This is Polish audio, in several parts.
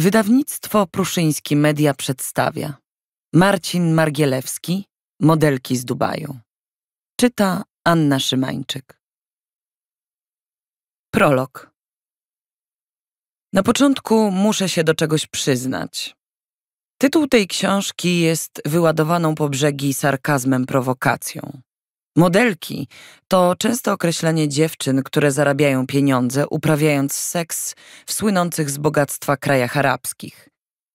Wydawnictwo Pruszyński Media przedstawia Marcin Margielewski, Modelki z Dubaju. Czyta Anna Szymańczyk. Prolog. Na początku muszę się do czegoś przyznać. Tytuł tej książki jest wyładowaną po brzegi sarkazmem prowokacją. Modelki to często określenie dziewczyn, które zarabiają pieniądze, uprawiając seks w słynących z bogactwa krajach arabskich.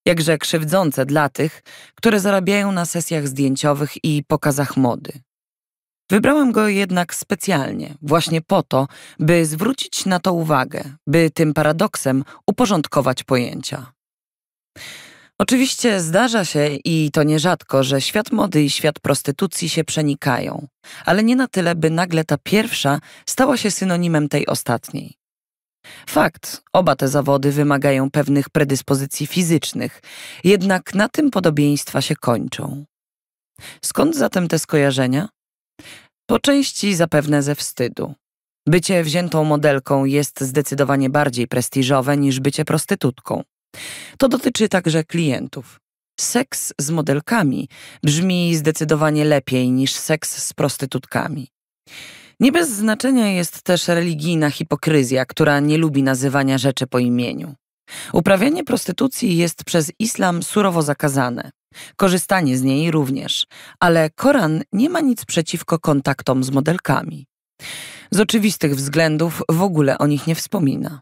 Jakże krzywdzące dla tych, które zarabiają na sesjach zdjęciowych i pokazach mody. Wybrałem go jednak specjalnie, właśnie po to, by zwrócić na to uwagę, by tym paradoksem uporządkować pojęcia. Oczywiście zdarza się i to nierzadko, że świat mody i świat prostytucji się przenikają, ale nie na tyle, by nagle ta pierwsza stała się synonimem tej ostatniej. Fakt, oba te zawody wymagają pewnych predyspozycji fizycznych, jednak na tym podobieństwa się kończą. Skąd zatem te skojarzenia? Po części zapewne ze wstydu. Bycie wziętą modelką jest zdecydowanie bardziej prestiżowe niż bycie prostytutką. To dotyczy także klientów. Seks z modelkami brzmi zdecydowanie lepiej niż seks z prostytutkami. Nie bez znaczenia jest też religijna hipokryzja, która nie lubi nazywania rzeczy po imieniu. Uprawianie prostytucji jest przez islam surowo zakazane. Korzystanie z niej również, ale Koran nie ma nic przeciwko kontaktom z modelkami. Z oczywistych względów w ogóle o nich nie wspomina.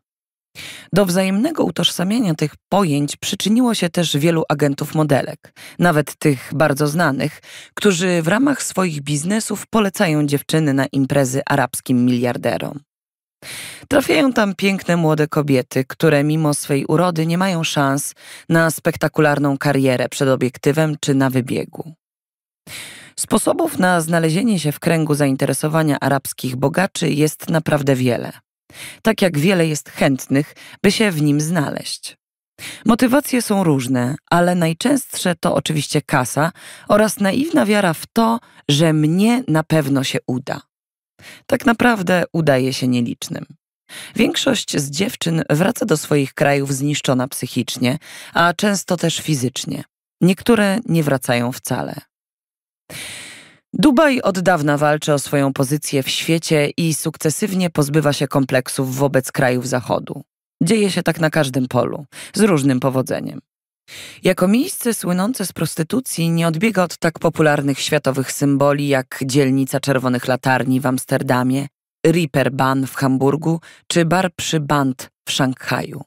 Do wzajemnego utożsamiania tych pojęć przyczyniło się też wielu agentów modelek, nawet tych bardzo znanych, którzy w ramach swoich biznesów polecają dziewczyny na imprezy arabskim miliarderom. Trafiają tam piękne młode kobiety, które mimo swej urody nie mają szans na spektakularną karierę przed obiektywem czy na wybiegu. Sposobów na znalezienie się w kręgu zainteresowania arabskich bogaczy jest naprawdę wiele tak jak wiele jest chętnych, by się w nim znaleźć. Motywacje są różne, ale najczęstsze to oczywiście kasa oraz naiwna wiara w to, że mnie na pewno się uda. Tak naprawdę udaje się nielicznym. Większość z dziewczyn wraca do swoich krajów zniszczona psychicznie, a często też fizycznie. Niektóre nie wracają wcale. Dubaj od dawna walczy o swoją pozycję w świecie i sukcesywnie pozbywa się kompleksów wobec krajów Zachodu. Dzieje się tak na każdym polu, z różnym powodzeniem. Jako miejsce słynące z prostytucji nie odbiega od tak popularnych światowych symboli jak dzielnica czerwonych latarni w Amsterdamie, Reaper Ban w Hamburgu czy bar przy Band w Szanghaju.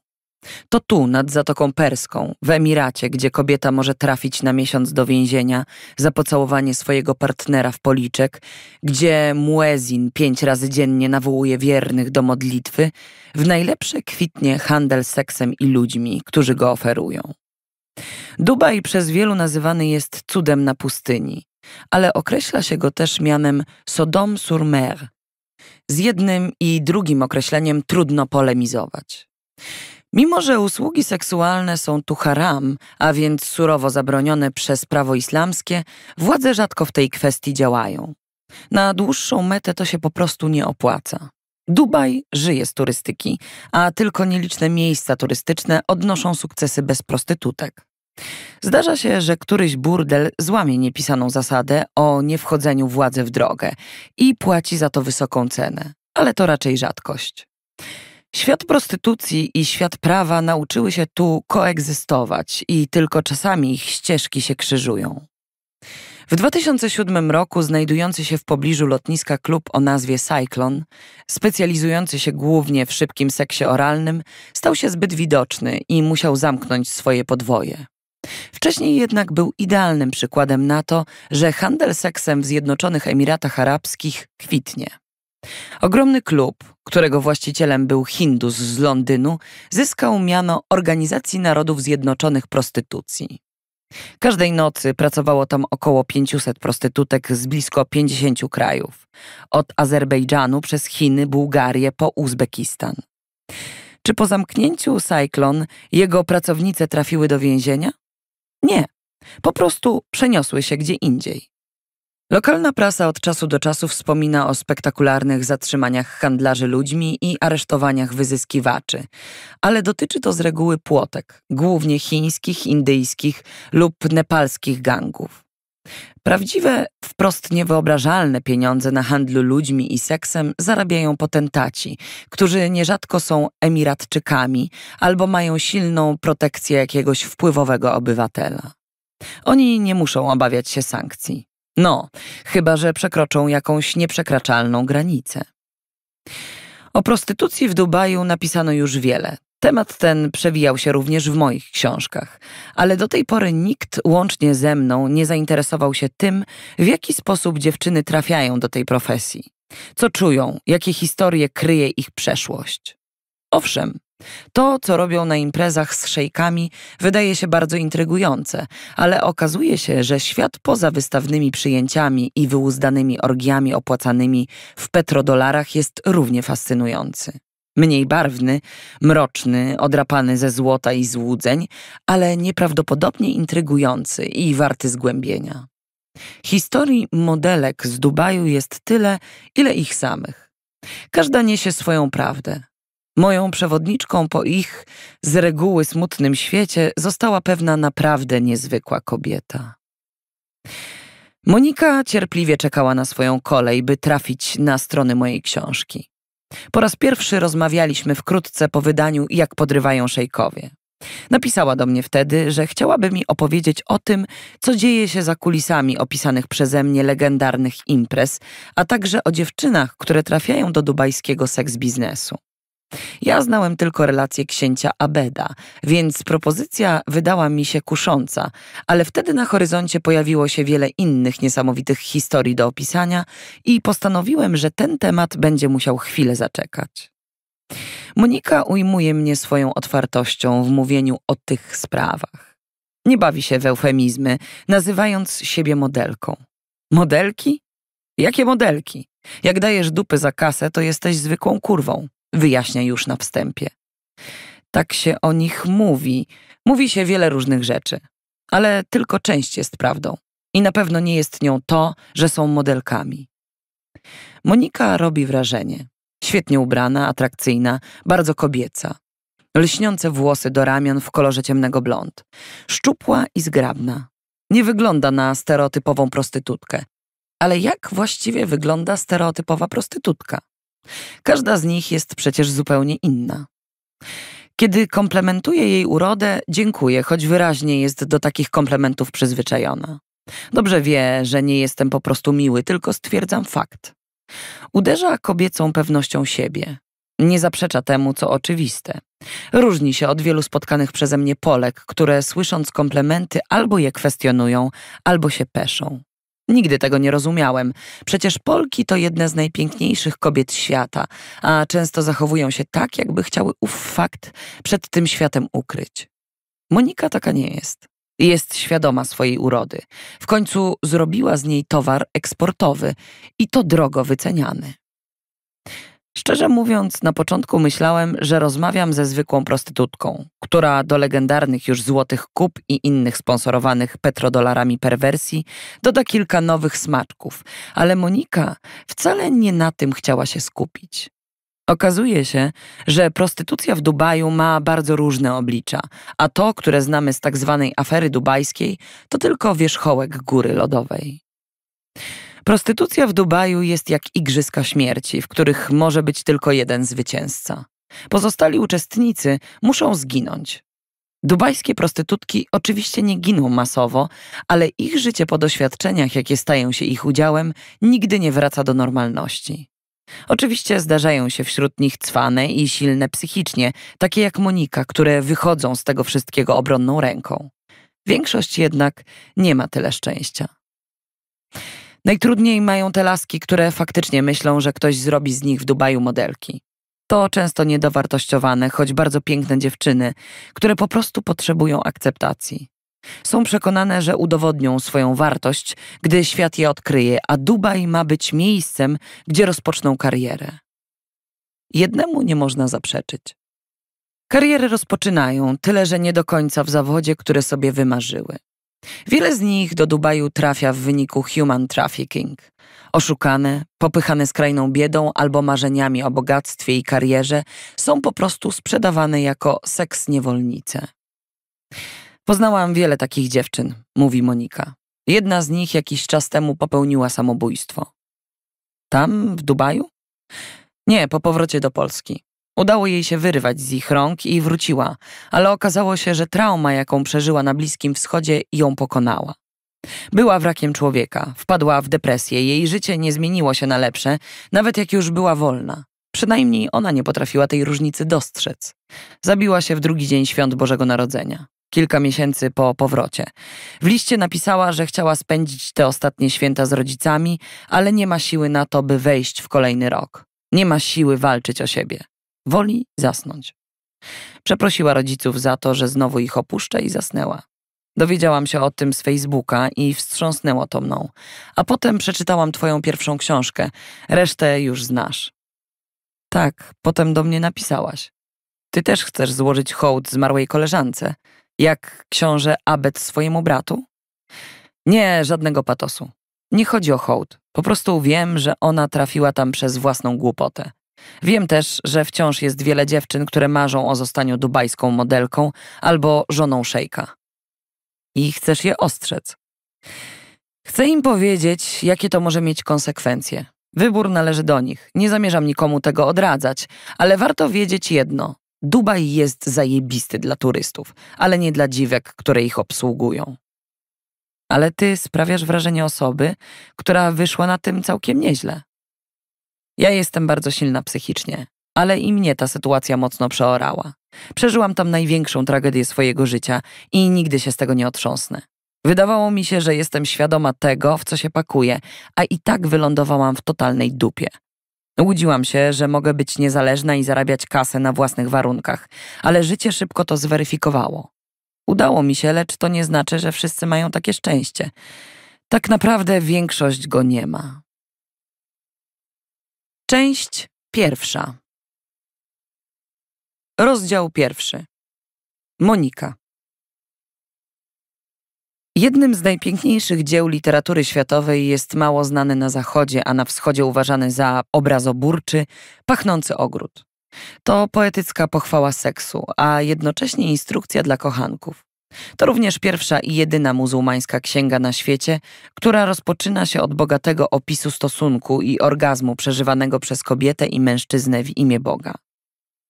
To tu, nad Zatoką Perską, w Emiracie, gdzie kobieta może trafić na miesiąc do więzienia za pocałowanie swojego partnera w policzek, gdzie muezin pięć razy dziennie nawołuje wiernych do modlitwy, w najlepsze kwitnie handel seksem i ludźmi, którzy go oferują. Dubaj przez wielu nazywany jest cudem na pustyni, ale określa się go też mianem Sodom sur mer. Z jednym i drugim określeniem trudno polemizować. Mimo, że usługi seksualne są tu haram, a więc surowo zabronione przez prawo islamskie, władze rzadko w tej kwestii działają. Na dłuższą metę to się po prostu nie opłaca. Dubaj żyje z turystyki, a tylko nieliczne miejsca turystyczne odnoszą sukcesy bez prostytutek. Zdarza się, że któryś burdel złamie niepisaną zasadę o niewchodzeniu władzy w drogę i płaci za to wysoką cenę, ale to raczej rzadkość. Świat prostytucji i świat prawa nauczyły się tu koegzystować i tylko czasami ich ścieżki się krzyżują. W 2007 roku znajdujący się w pobliżu lotniska klub o nazwie Cyclone, specjalizujący się głównie w szybkim seksie oralnym, stał się zbyt widoczny i musiał zamknąć swoje podwoje. Wcześniej jednak był idealnym przykładem na to, że handel seksem w Zjednoczonych Emiratach Arabskich kwitnie. Ogromny klub, którego właścicielem był Hindus z Londynu, zyskał miano Organizacji Narodów Zjednoczonych Prostytucji. Każdej nocy pracowało tam około 500 prostytutek z blisko 50 krajów, od Azerbejdżanu przez Chiny, Bułgarię po Uzbekistan. Czy po zamknięciu Cyclone jego pracownice trafiły do więzienia? Nie, po prostu przeniosły się gdzie indziej. Lokalna prasa od czasu do czasu wspomina o spektakularnych zatrzymaniach handlarzy ludźmi i aresztowaniach wyzyskiwaczy, ale dotyczy to z reguły płotek, głównie chińskich, indyjskich lub nepalskich gangów. Prawdziwe, wprost niewyobrażalne pieniądze na handlu ludźmi i seksem zarabiają potentaci, którzy nierzadko są emiratczykami albo mają silną protekcję jakiegoś wpływowego obywatela. Oni nie muszą obawiać się sankcji. No, chyba że przekroczą jakąś nieprzekraczalną granicę. O prostytucji w Dubaju napisano już wiele. Temat ten przewijał się również w moich książkach, ale do tej pory nikt, łącznie ze mną, nie zainteresował się tym, w jaki sposób dziewczyny trafiają do tej profesji, co czują, jakie historie kryje ich przeszłość. Owszem, to, co robią na imprezach z szejkami, wydaje się bardzo intrygujące, ale okazuje się, że świat poza wystawnymi przyjęciami i wyuzdanymi orgiami opłacanymi w petrodolarach jest równie fascynujący. Mniej barwny, mroczny, odrapany ze złota i złudzeń, ale nieprawdopodobnie intrygujący i warty zgłębienia. Historii modelek z Dubaju jest tyle, ile ich samych. Każda niesie swoją prawdę. Moją przewodniczką po ich z reguły smutnym świecie została pewna naprawdę niezwykła kobieta. Monika cierpliwie czekała na swoją kolej, by trafić na strony mojej książki. Po raz pierwszy rozmawialiśmy wkrótce po wydaniu Jak podrywają szejkowie. Napisała do mnie wtedy, że chciałaby mi opowiedzieć o tym, co dzieje się za kulisami opisanych przeze mnie legendarnych imprez, a także o dziewczynach, które trafiają do dubajskiego seks biznesu. Ja znałem tylko relację księcia Abeda, więc propozycja wydała mi się kusząca, ale wtedy na horyzoncie pojawiło się wiele innych niesamowitych historii do opisania i postanowiłem, że ten temat będzie musiał chwilę zaczekać. Monika ujmuje mnie swoją otwartością w mówieniu o tych sprawach. Nie bawi się w eufemizmy, nazywając siebie modelką. Modelki? Jakie modelki? Jak dajesz dupy za kasę, to jesteś zwykłą kurwą wyjaśnia już na wstępie. Tak się o nich mówi. Mówi się wiele różnych rzeczy, ale tylko część jest prawdą. I na pewno nie jest nią to, że są modelkami. Monika robi wrażenie. Świetnie ubrana, atrakcyjna, bardzo kobieca. Lśniące włosy do ramion w kolorze ciemnego blond. Szczupła i zgrabna. Nie wygląda na stereotypową prostytutkę. Ale jak właściwie wygląda stereotypowa prostytutka? Każda z nich jest przecież zupełnie inna. Kiedy komplementuje jej urodę, dziękuję, choć wyraźnie jest do takich komplementów przyzwyczajona. Dobrze wie, że nie jestem po prostu miły, tylko stwierdzam fakt. Uderza kobiecą pewnością siebie. Nie zaprzecza temu, co oczywiste. Różni się od wielu spotkanych przeze mnie Polek, które słysząc komplementy albo je kwestionują, albo się peszą. Nigdy tego nie rozumiałem. Przecież Polki to jedne z najpiękniejszych kobiet świata, a często zachowują się tak, jakby chciały ów fakt przed tym światem ukryć. Monika taka nie jest. Jest świadoma swojej urody. W końcu zrobiła z niej towar eksportowy i to drogo wyceniany. Szczerze mówiąc, na początku myślałem, że rozmawiam ze zwykłą prostytutką, która do legendarnych już złotych kup i innych sponsorowanych petrodolarami perwersji doda kilka nowych smaczków, ale Monika wcale nie na tym chciała się skupić. Okazuje się, że prostytucja w Dubaju ma bardzo różne oblicza, a to, które znamy z tak zwanej afery dubajskiej, to tylko wierzchołek góry lodowej. Prostytucja w Dubaju jest jak igrzyska śmierci, w których może być tylko jeden zwycięzca. Pozostali uczestnicy muszą zginąć. Dubajskie prostytutki oczywiście nie giną masowo, ale ich życie po doświadczeniach, jakie stają się ich udziałem, nigdy nie wraca do normalności. Oczywiście zdarzają się wśród nich cwane i silne psychicznie, takie jak Monika, które wychodzą z tego wszystkiego obronną ręką. Większość jednak nie ma tyle szczęścia. Najtrudniej mają te laski, które faktycznie myślą, że ktoś zrobi z nich w Dubaju modelki. To często niedowartościowane, choć bardzo piękne dziewczyny, które po prostu potrzebują akceptacji. Są przekonane, że udowodnią swoją wartość, gdy świat je odkryje, a Dubaj ma być miejscem, gdzie rozpoczną karierę. Jednemu nie można zaprzeczyć. Kariery rozpoczynają, tyle że nie do końca w zawodzie, które sobie wymarzyły. Wiele z nich do Dubaju trafia w wyniku human trafficking. Oszukane, popychane skrajną biedą albo marzeniami o bogactwie i karierze, są po prostu sprzedawane jako seks niewolnice. Poznałam wiele takich dziewczyn, mówi Monika. Jedna z nich jakiś czas temu popełniła samobójstwo. Tam, w Dubaju? Nie, po powrocie do Polski. Udało jej się wyrwać z ich rąk i wróciła, ale okazało się, że trauma, jaką przeżyła na Bliskim Wschodzie, ją pokonała. Była wrakiem człowieka, wpadła w depresję, jej życie nie zmieniło się na lepsze, nawet jak już była wolna. Przynajmniej ona nie potrafiła tej różnicy dostrzec. Zabiła się w drugi dzień świąt Bożego Narodzenia, kilka miesięcy po powrocie. W liście napisała, że chciała spędzić te ostatnie święta z rodzicami, ale nie ma siły na to, by wejść w kolejny rok. Nie ma siły walczyć o siebie. Woli zasnąć. Przeprosiła rodziców za to, że znowu ich opuszcza i zasnęła. Dowiedziałam się o tym z Facebooka i wstrząsnęło to mną. A potem przeczytałam twoją pierwszą książkę. Resztę już znasz. Tak, potem do mnie napisałaś. Ty też chcesz złożyć hołd zmarłej koleżance, jak książę Abet swojemu bratu? Nie, żadnego patosu. Nie chodzi o hołd. Po prostu wiem, że ona trafiła tam przez własną głupotę. Wiem też, że wciąż jest wiele dziewczyn, które marzą o zostaniu dubajską modelką albo żoną szejka. I chcesz je ostrzec. Chcę im powiedzieć, jakie to może mieć konsekwencje. Wybór należy do nich. Nie zamierzam nikomu tego odradzać, ale warto wiedzieć jedno. Dubaj jest zajebisty dla turystów, ale nie dla dziwek, które ich obsługują. Ale ty sprawiasz wrażenie osoby, która wyszła na tym całkiem nieźle. Ja jestem bardzo silna psychicznie, ale i mnie ta sytuacja mocno przeorała. Przeżyłam tam największą tragedię swojego życia i nigdy się z tego nie otrząsnę. Wydawało mi się, że jestem świadoma tego, w co się pakuję, a i tak wylądowałam w totalnej dupie. Łudziłam się, że mogę być niezależna i zarabiać kasę na własnych warunkach, ale życie szybko to zweryfikowało. Udało mi się, lecz to nie znaczy, że wszyscy mają takie szczęście. Tak naprawdę większość go nie ma. Część pierwsza. Rozdział pierwszy. Monika. Jednym z najpiękniejszych dzieł literatury światowej jest mało znany na zachodzie, a na wschodzie uważany za obrazoburczy, pachnący ogród. To poetycka pochwała seksu, a jednocześnie instrukcja dla kochanków. To również pierwsza i jedyna muzułmańska księga na świecie, która rozpoczyna się od bogatego opisu stosunku i orgazmu przeżywanego przez kobietę i mężczyznę w imię Boga.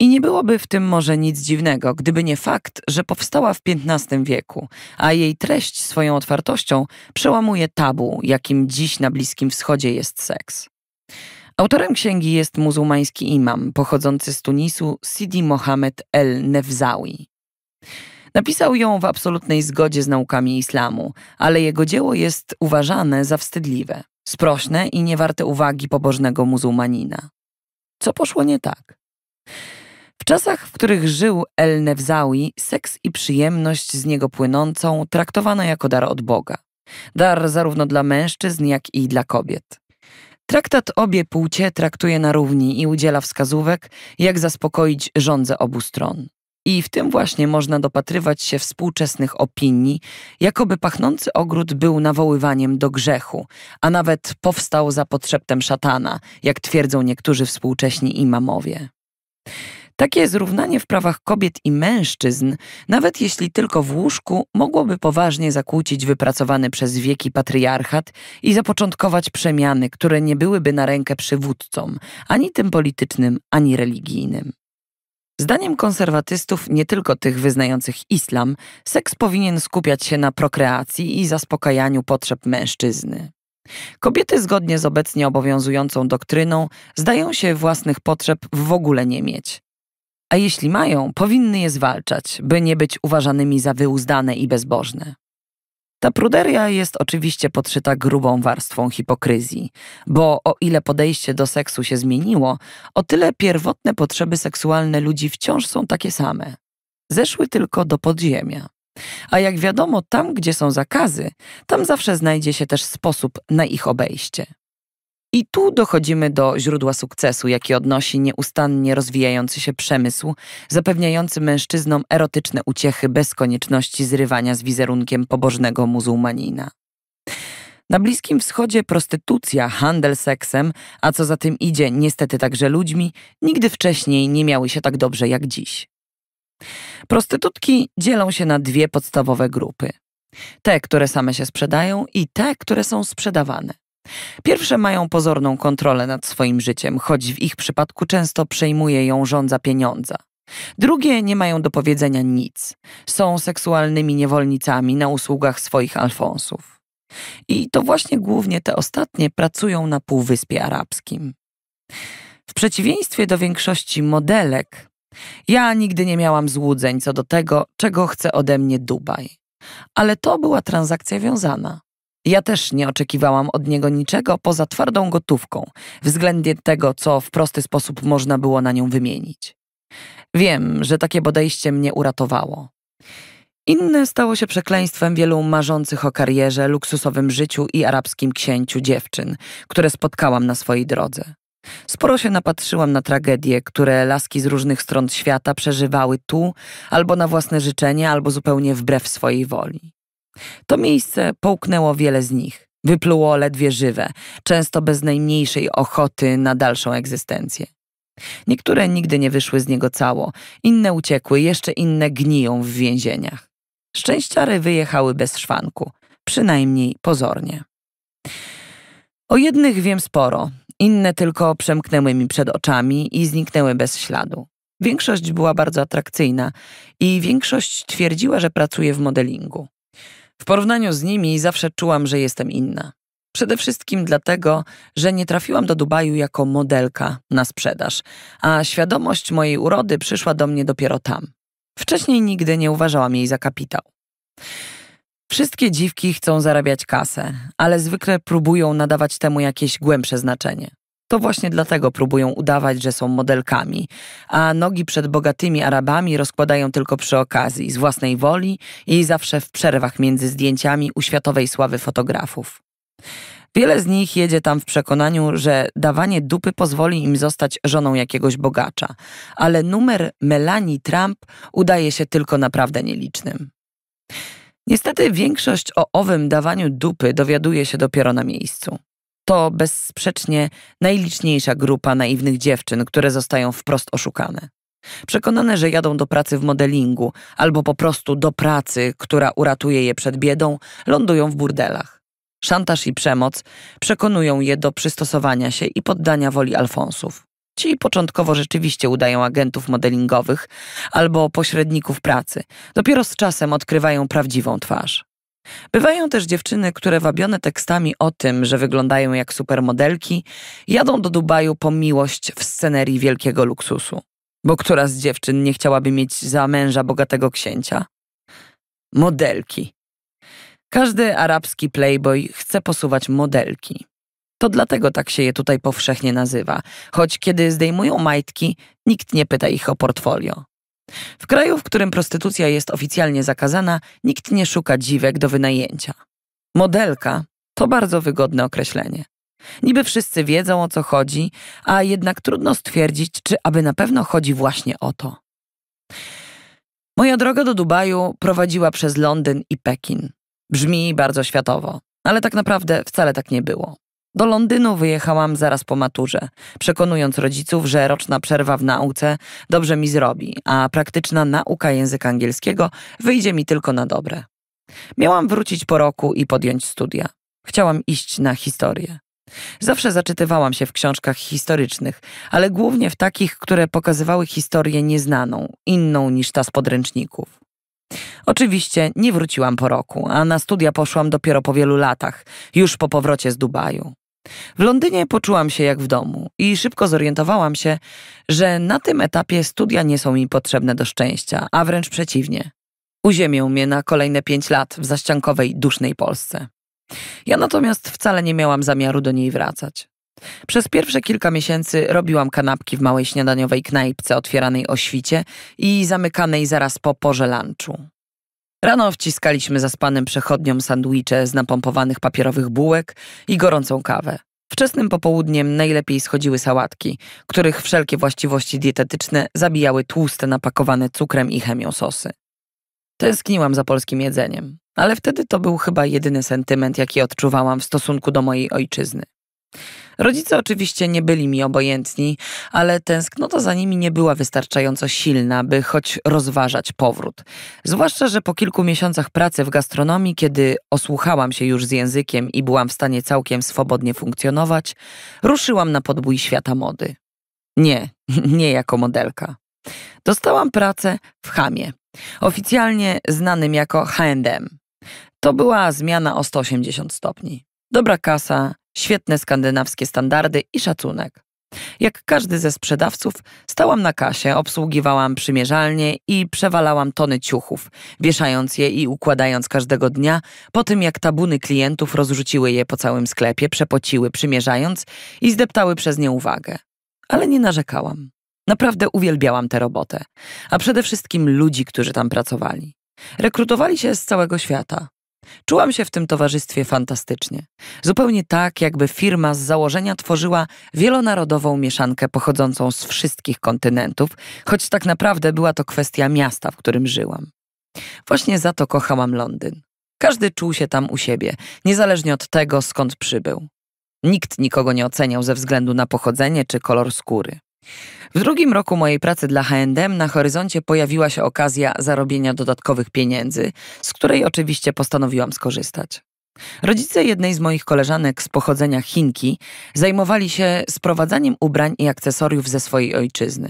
I nie byłoby w tym może nic dziwnego, gdyby nie fakt, że powstała w XV wieku, a jej treść swoją otwartością przełamuje tabu, jakim dziś na Bliskim Wschodzie jest seks. Autorem księgi jest muzułmański imam pochodzący z Tunisu Sidi Mohamed El Nefzawi. Napisał ją w absolutnej zgodzie z naukami islamu, ale jego dzieło jest uważane za wstydliwe, sprośne i niewarte uwagi pobożnego muzułmanina. Co poszło nie tak? W czasach, w których żył El Nefzawi, seks i przyjemność z niego płynącą traktowano jako dar od Boga. Dar zarówno dla mężczyzn, jak i dla kobiet. Traktat obie płcie traktuje na równi i udziela wskazówek, jak zaspokoić żądze obu stron. I w tym właśnie można dopatrywać się współczesnych opinii, jakoby pachnący ogród był nawoływaniem do grzechu, a nawet powstał za podszeptem szatana, jak twierdzą niektórzy współcześni imamowie. Takie zrównanie w prawach kobiet i mężczyzn, nawet jeśli tylko w łóżku, mogłoby poważnie zakłócić wypracowany przez wieki patriarchat i zapoczątkować przemiany, które nie byłyby na rękę przywódcom, ani tym politycznym, ani religijnym. Zdaniem konserwatystów, nie tylko tych wyznających islam, seks powinien skupiać się na prokreacji i zaspokajaniu potrzeb mężczyzny. Kobiety zgodnie z obecnie obowiązującą doktryną zdają się własnych potrzeb w ogóle nie mieć. A jeśli mają, powinny je zwalczać, by nie być uważanymi za wyuzdane i bezbożne. Ta pruderia jest oczywiście podszyta grubą warstwą hipokryzji, bo o ile podejście do seksu się zmieniło, o tyle pierwotne potrzeby seksualne ludzi wciąż są takie same. Zeszły tylko do podziemia. A jak wiadomo, tam gdzie są zakazy, tam zawsze znajdzie się też sposób na ich obejście. I tu dochodzimy do źródła sukcesu, jaki odnosi nieustannie rozwijający się przemysł, zapewniający mężczyznom erotyczne uciechy bez konieczności zrywania z wizerunkiem pobożnego muzułmanina. Na Bliskim Wschodzie prostytucja, handel seksem, a co za tym idzie, niestety także ludźmi, nigdy wcześniej nie miały się tak dobrze jak dziś. Prostytutki dzielą się na dwie podstawowe grupy: te, które same się sprzedają, i te, które są sprzedawane. Pierwsze mają pozorną kontrolę nad swoim życiem, choć w ich przypadku często przejmuje ją rządza pieniądza. Drugie nie mają do powiedzenia nic. Są seksualnymi niewolnicami na usługach swoich alfonsów. I to właśnie głównie te ostatnie pracują na Półwyspie Arabskim. W przeciwieństwie do większości modelek, ja nigdy nie miałam złudzeń co do tego, czego chce ode mnie Dubaj. Ale to była transakcja wiązana. Ja też nie oczekiwałam od niego niczego poza twardą gotówką, względnie tego, co w prosty sposób można było na nią wymienić. Wiem, że takie podejście mnie uratowało. Inne stało się przekleństwem wielu marzących o karierze, luksusowym życiu i arabskim księciu dziewczyn, które spotkałam na swojej drodze. Sporo się napatrzyłam na tragedie, które laski z różnych stron świata przeżywały tu, albo na własne życzenie, albo zupełnie wbrew swojej woli. To miejsce połknęło wiele z nich, wypluło ledwie żywe, często bez najmniejszej ochoty na dalszą egzystencję. Niektóre nigdy nie wyszły z niego cało, inne uciekły, jeszcze inne gniją w więzieniach. Szczęściary wyjechały bez szwanku, przynajmniej pozornie. O jednych wiem sporo, inne tylko przemknęły mi przed oczami i zniknęły bez śladu. Większość była bardzo atrakcyjna i większość twierdziła, że pracuje w modelingu. W porównaniu z nimi zawsze czułam, że jestem inna. Przede wszystkim dlatego, że nie trafiłam do Dubaju jako modelka na sprzedaż, a świadomość mojej urody przyszła do mnie dopiero tam. Wcześniej nigdy nie uważałam jej za kapitał. Wszystkie dziwki chcą zarabiać kasę, ale zwykle próbują nadawać temu jakieś głębsze znaczenie. To właśnie dlatego próbują udawać, że są modelkami, a nogi przed bogatymi Arabami rozkładają tylko przy okazji, z własnej woli i zawsze w przerwach między zdjęciami u światowej sławy fotografów. Wiele z nich jedzie tam w przekonaniu, że dawanie dupy pozwoli im zostać żoną jakiegoś bogacza, ale numer Melanie Trump udaje się tylko naprawdę nielicznym. Niestety większość o owym dawaniu dupy dowiaduje się dopiero na miejscu to bezsprzecznie najliczniejsza grupa naiwnych dziewczyn, które zostają wprost oszukane. Przekonane, że jadą do pracy w modelingu albo po prostu do pracy, która uratuje je przed biedą, lądują w burdelach. Szantaż i przemoc przekonują je do przystosowania się i poddania woli Alfonsów. Ci początkowo rzeczywiście udają agentów modelingowych albo pośredników pracy. Dopiero z czasem odkrywają prawdziwą twarz. Bywają też dziewczyny, które wabione tekstami o tym, że wyglądają jak supermodelki, jadą do Dubaju po miłość w scenerii wielkiego luksusu. Bo która z dziewczyn nie chciałaby mieć za męża bogatego księcia? Modelki. Każdy arabski playboy chce posuwać modelki. To dlatego tak się je tutaj powszechnie nazywa, choć kiedy zdejmują majtki, nikt nie pyta ich o portfolio. W kraju, w którym prostytucja jest oficjalnie zakazana, nikt nie szuka dziwek do wynajęcia. Modelka to bardzo wygodne określenie. Niby wszyscy wiedzą o co chodzi, a jednak trudno stwierdzić, czy aby na pewno chodzi właśnie o to. Moja droga do Dubaju prowadziła przez Londyn i Pekin. Brzmi bardzo światowo, ale tak naprawdę wcale tak nie było. Do Londynu wyjechałam zaraz po maturze, przekonując rodziców, że roczna przerwa w nauce dobrze mi zrobi, a praktyczna nauka języka angielskiego wyjdzie mi tylko na dobre. Miałam wrócić po roku i podjąć studia. Chciałam iść na historię. Zawsze zaczytywałam się w książkach historycznych, ale głównie w takich, które pokazywały historię nieznaną, inną niż ta z podręczników. Oczywiście nie wróciłam po roku, a na studia poszłam dopiero po wielu latach, już po powrocie z Dubaju. W Londynie poczułam się jak w domu i szybko zorientowałam się, że na tym etapie studia nie są mi potrzebne do szczęścia, a wręcz przeciwnie. Uziemią mnie na kolejne pięć lat w zaściankowej, dusznej Polsce. Ja natomiast wcale nie miałam zamiaru do niej wracać. Przez pierwsze kilka miesięcy robiłam kanapki w małej śniadaniowej knajpce otwieranej o świcie i zamykanej zaraz po porze lunchu. Rano wciskaliśmy zaspanym przechodniom sandwicze z napompowanych papierowych bułek i gorącą kawę. Wczesnym popołudniem najlepiej schodziły sałatki, których wszelkie właściwości dietetyczne zabijały tłuste, napakowane cukrem i chemią sosy. Tęskniłam za polskim jedzeniem, ale wtedy to był chyba jedyny sentyment, jaki odczuwałam w stosunku do mojej ojczyzny. Rodzice oczywiście nie byli mi obojętni, ale tęsknota za nimi nie była wystarczająco silna, by choć rozważać powrót. Zwłaszcza, że po kilku miesiącach pracy w gastronomii, kiedy osłuchałam się już z językiem i byłam w stanie całkiem swobodnie funkcjonować, ruszyłam na podbój świata mody. Nie, nie jako modelka. Dostałam pracę w Hamie, oficjalnie znanym jako H&M. To była zmiana o 180 stopni. Dobra kasa, świetne skandynawskie standardy i szacunek. Jak każdy ze sprzedawców, stałam na kasie, obsługiwałam przymierzalnie i przewalałam tony ciuchów, wieszając je i układając każdego dnia, po tym jak tabuny klientów rozrzuciły je po całym sklepie, przepociły przymierzając i zdeptały przez nie uwagę. Ale nie narzekałam. Naprawdę uwielbiałam tę robotę, a przede wszystkim ludzi, którzy tam pracowali. Rekrutowali się z całego świata. Czułam się w tym towarzystwie fantastycznie. Zupełnie tak, jakby firma z założenia tworzyła wielonarodową mieszankę pochodzącą z wszystkich kontynentów, choć tak naprawdę była to kwestia miasta, w którym żyłam. Właśnie za to kochałam Londyn. Każdy czuł się tam u siebie, niezależnie od tego, skąd przybył. Nikt nikogo nie oceniał ze względu na pochodzenie czy kolor skóry. W drugim roku mojej pracy dla H&M na horyzoncie pojawiła się okazja zarobienia dodatkowych pieniędzy, z której oczywiście postanowiłam skorzystać. Rodzice jednej z moich koleżanek z pochodzenia Chinki zajmowali się sprowadzaniem ubrań i akcesoriów ze swojej ojczyzny.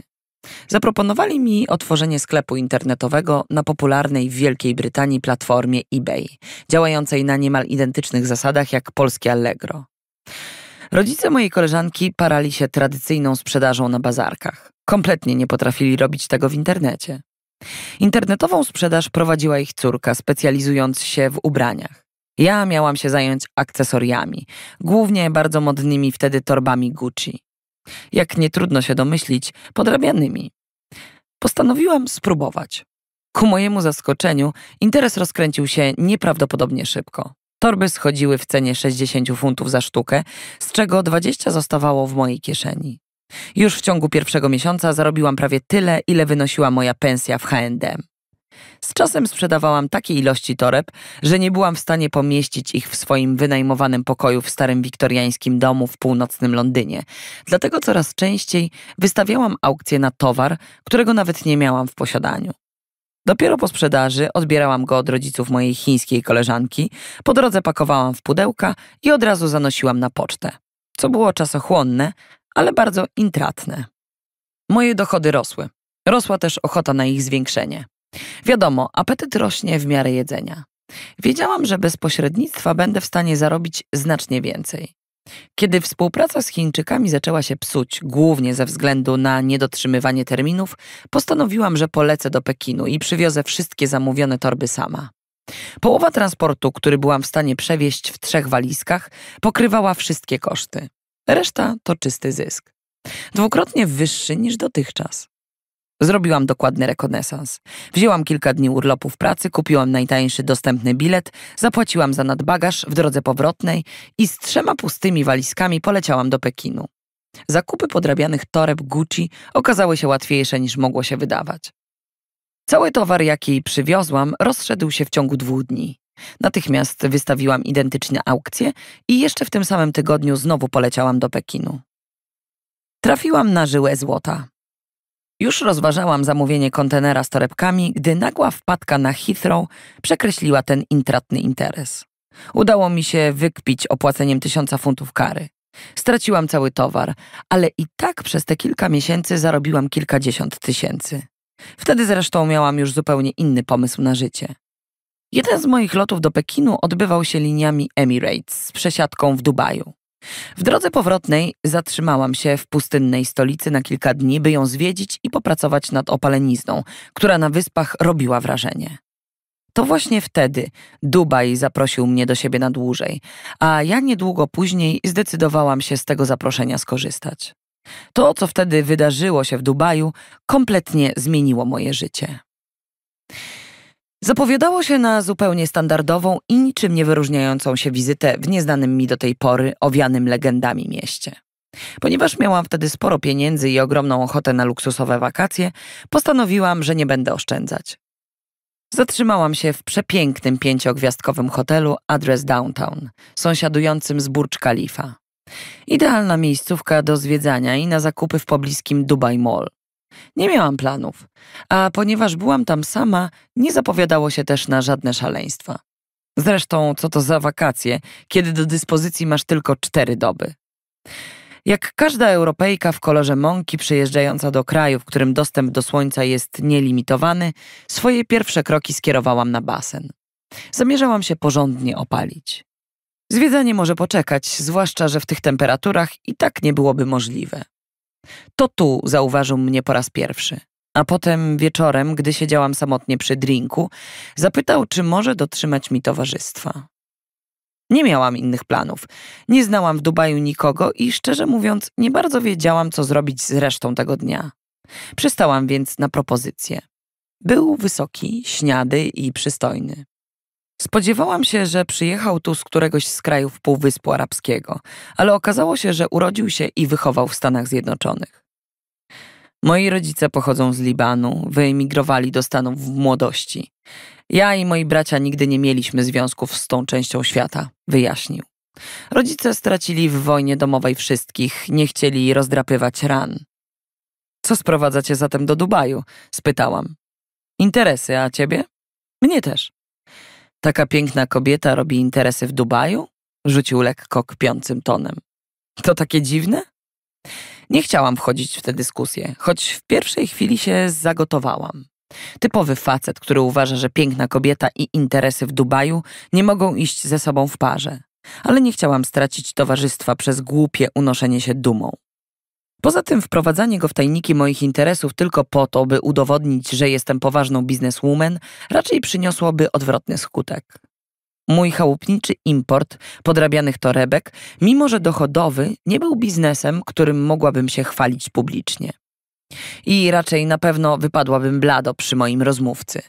Zaproponowali mi otworzenie sklepu internetowego na popularnej w Wielkiej Brytanii platformie eBay, działającej na niemal identycznych zasadach jak polskie Allegro. Rodzice mojej koleżanki parali się tradycyjną sprzedażą na bazarkach. Kompletnie nie potrafili robić tego w internecie. Internetową sprzedaż prowadziła ich córka, specjalizując się w ubraniach. Ja miałam się zająć akcesoriami, głównie bardzo modnymi wtedy torbami Gucci. Jak nie trudno się domyślić, podrabianymi. Postanowiłam spróbować. Ku mojemu zaskoczeniu, interes rozkręcił się nieprawdopodobnie szybko. Torby schodziły w cenie 60 funtów za sztukę, z czego 20 zostawało w mojej kieszeni. Już w ciągu pierwszego miesiąca zarobiłam prawie tyle, ile wynosiła moja pensja w H&M. Z czasem sprzedawałam takie ilości toreb, że nie byłam w stanie pomieścić ich w swoim wynajmowanym pokoju w starym wiktoriańskim domu w północnym Londynie. Dlatego coraz częściej wystawiałam aukcje na towar, którego nawet nie miałam w posiadaniu. Dopiero po sprzedaży odbierałam go od rodziców mojej chińskiej koleżanki, po drodze pakowałam w pudełka i od razu zanosiłam na pocztę, co było czasochłonne, ale bardzo intratne. Moje dochody rosły. Rosła też ochota na ich zwiększenie. Wiadomo, apetyt rośnie w miarę jedzenia. Wiedziałam, że bez pośrednictwa będę w stanie zarobić znacznie więcej. Kiedy współpraca z Chińczykami zaczęła się psuć, głównie ze względu na niedotrzymywanie terminów, postanowiłam, że polecę do Pekinu i przywiozę wszystkie zamówione torby sama. Połowa transportu, który byłam w stanie przewieźć w trzech walizkach, pokrywała wszystkie koszty. Reszta to czysty zysk. Dwukrotnie wyższy niż dotychczas. Zrobiłam dokładny rekonesans. Wzięłam kilka dni urlopu w pracy, kupiłam najtańszy dostępny bilet, zapłaciłam za nadbagaż w drodze powrotnej i z trzema pustymi walizkami poleciałam do Pekinu. Zakupy podrabianych toreb Gucci okazały się łatwiejsze niż mogło się wydawać. Cały towar, jaki przywiozłam, rozszedł się w ciągu dwóch dni. Natychmiast wystawiłam identyczne aukcje i jeszcze w tym samym tygodniu znowu poleciałam do Pekinu. Trafiłam na żyłę złota. Już rozważałam zamówienie kontenera z torebkami, gdy nagła wpadka na Heathrow przekreśliła ten intratny interes. Udało mi się wykpić opłaceniem tysiąca funtów kary. Straciłam cały towar, ale i tak przez te kilka miesięcy zarobiłam kilkadziesiąt tysięcy. Wtedy zresztą miałam już zupełnie inny pomysł na życie. Jeden z moich lotów do Pekinu odbywał się liniami Emirates z przesiadką w Dubaju. W drodze powrotnej zatrzymałam się w pustynnej stolicy na kilka dni, by ją zwiedzić i popracować nad opalenizną, która na wyspach robiła wrażenie. To właśnie wtedy Dubaj zaprosił mnie do siebie na dłużej, a ja niedługo później zdecydowałam się z tego zaproszenia skorzystać. To, co wtedy wydarzyło się w Dubaju, kompletnie zmieniło moje życie. Zapowiadało się na zupełnie standardową i niczym nie wyróżniającą się wizytę w nieznanym mi do tej pory owianym legendami mieście. Ponieważ miałam wtedy sporo pieniędzy i ogromną ochotę na luksusowe wakacje, postanowiłam, że nie będę oszczędzać. Zatrzymałam się w przepięknym pięciogwiazdkowym hotelu Address Downtown, sąsiadującym z Burcz Khalifa. Idealna miejscówka do zwiedzania i na zakupy w pobliskim Dubai Mall. Nie miałam planów, a ponieważ byłam tam sama, nie zapowiadało się też na żadne szaleństwa. Zresztą, co to za wakacje, kiedy do dyspozycji masz tylko cztery doby. Jak każda Europejka w kolorze mąki przyjeżdżająca do kraju, w którym dostęp do słońca jest nielimitowany, swoje pierwsze kroki skierowałam na basen. Zamierzałam się porządnie opalić. Zwiedzanie może poczekać, zwłaszcza, że w tych temperaturach i tak nie byłoby możliwe. To tu zauważył mnie po raz pierwszy. A potem wieczorem, gdy siedziałam samotnie przy drinku, zapytał, czy może dotrzymać mi towarzystwa. Nie miałam innych planów. Nie znałam w Dubaju nikogo i szczerze mówiąc, nie bardzo wiedziałam, co zrobić z resztą tego dnia. Przystałam więc na propozycję. Był wysoki, śniady i przystojny. Spodziewałam się, że przyjechał tu z któregoś z krajów Półwyspu Arabskiego, ale okazało się, że urodził się i wychował w Stanach Zjednoczonych. Moi rodzice pochodzą z Libanu, wyemigrowali do Stanów w młodości. Ja i moi bracia nigdy nie mieliśmy związków z tą częścią świata, wyjaśnił. Rodzice stracili w wojnie domowej wszystkich, nie chcieli rozdrapywać ran. Co sprowadzacie zatem do Dubaju? spytałam. Interesy, a ciebie? Mnie też. Taka piękna kobieta robi interesy w Dubaju? Rzucił lekko kpiącym tonem. To takie dziwne? Nie chciałam wchodzić w tę dyskusję, choć w pierwszej chwili się zagotowałam. Typowy facet, który uważa, że piękna kobieta i interesy w Dubaju nie mogą iść ze sobą w parze. Ale nie chciałam stracić towarzystwa przez głupie unoszenie się dumą. Poza tym wprowadzanie go w tajniki moich interesów tylko po to, by udowodnić, że jestem poważną bizneswoman, raczej przyniosłoby odwrotny skutek. Mój chałupniczy import podrabianych torebek, mimo że dochodowy, nie był biznesem, którym mogłabym się chwalić publicznie. I raczej na pewno wypadłabym blado przy moim rozmówcy.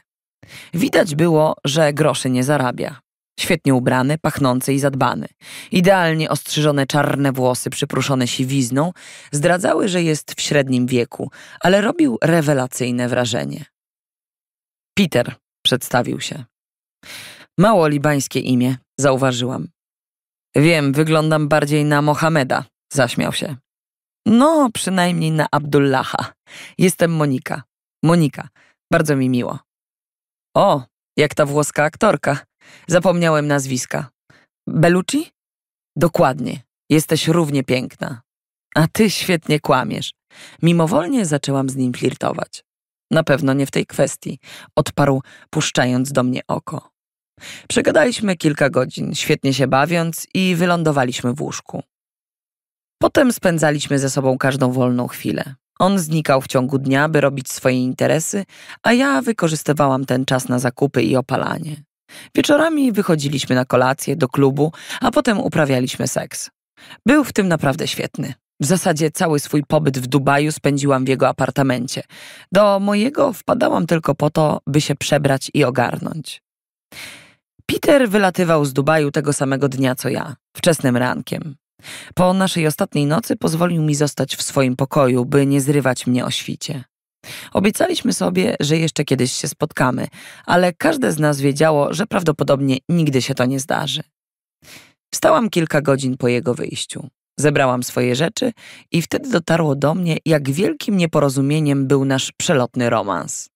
Widać było, że groszy nie zarabia. Świetnie ubrany, pachnący i zadbany. Idealnie ostrzyżone czarne włosy, przypruszone siwizną, zdradzały, że jest w średnim wieku, ale robił rewelacyjne wrażenie. Peter przedstawił się. Mało libańskie imię, zauważyłam. Wiem, wyglądam bardziej na Mohameda, zaśmiał się. No, przynajmniej na Abdullaha. Jestem Monika. Monika, bardzo mi miło. O, jak ta włoska aktorka. Zapomniałem nazwiska. Bellucci? Dokładnie. Jesteś równie piękna. A ty świetnie kłamiesz. Mimowolnie zaczęłam z nim flirtować. Na pewno nie w tej kwestii, odparł, puszczając do mnie oko. Przegadaliśmy kilka godzin, świetnie się bawiąc i wylądowaliśmy w łóżku. Potem spędzaliśmy ze sobą każdą wolną chwilę. On znikał w ciągu dnia, by robić swoje interesy, a ja wykorzystywałam ten czas na zakupy i opalanie. Wieczorami wychodziliśmy na kolację, do klubu, a potem uprawialiśmy seks. Był w tym naprawdę świetny. W zasadzie cały swój pobyt w Dubaju spędziłam w jego apartamencie. Do mojego wpadałam tylko po to, by się przebrać i ogarnąć. Peter wylatywał z Dubaju tego samego dnia co ja, wczesnym rankiem. Po naszej ostatniej nocy pozwolił mi zostać w swoim pokoju, by nie zrywać mnie o świcie. Obiecaliśmy sobie, że jeszcze kiedyś się spotkamy, ale każde z nas wiedziało, że prawdopodobnie nigdy się to nie zdarzy. Wstałam kilka godzin po jego wyjściu. Zebrałam swoje rzeczy i wtedy dotarło do mnie, jak wielkim nieporozumieniem był nasz przelotny romans.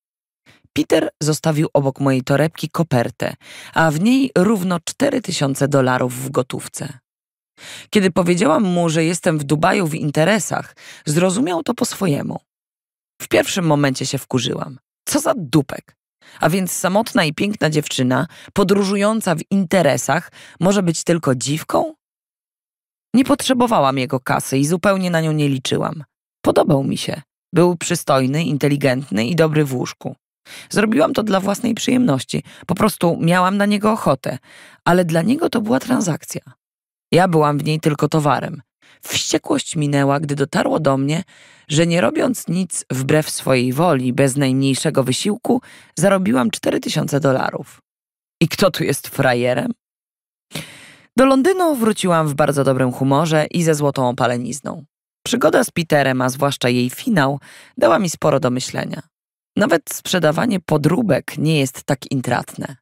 Peter zostawił obok mojej torebki kopertę, a w niej równo 4000 dolarów w gotówce. Kiedy powiedziałam mu, że jestem w Dubaju w interesach, zrozumiał to po swojemu. W pierwszym momencie się wkurzyłam. Co za dupek. A więc samotna i piękna dziewczyna, podróżująca w interesach, może być tylko dziwką? Nie potrzebowałam jego kasy i zupełnie na nią nie liczyłam. Podobał mi się. Był przystojny, inteligentny i dobry w łóżku. Zrobiłam to dla własnej przyjemności. Po prostu miałam na niego ochotę, ale dla niego to była transakcja. Ja byłam w niej tylko towarem. Wściekłość minęła, gdy dotarło do mnie, że nie robiąc nic wbrew swojej woli, bez najmniejszego wysiłku, zarobiłam 4000 dolarów. I kto tu jest frajerem? Do Londynu wróciłam w bardzo dobrym humorze i ze złotą opalenizną. Przygoda z Peterem, a zwłaszcza jej finał, dała mi sporo do myślenia. Nawet sprzedawanie podróbek nie jest tak intratne.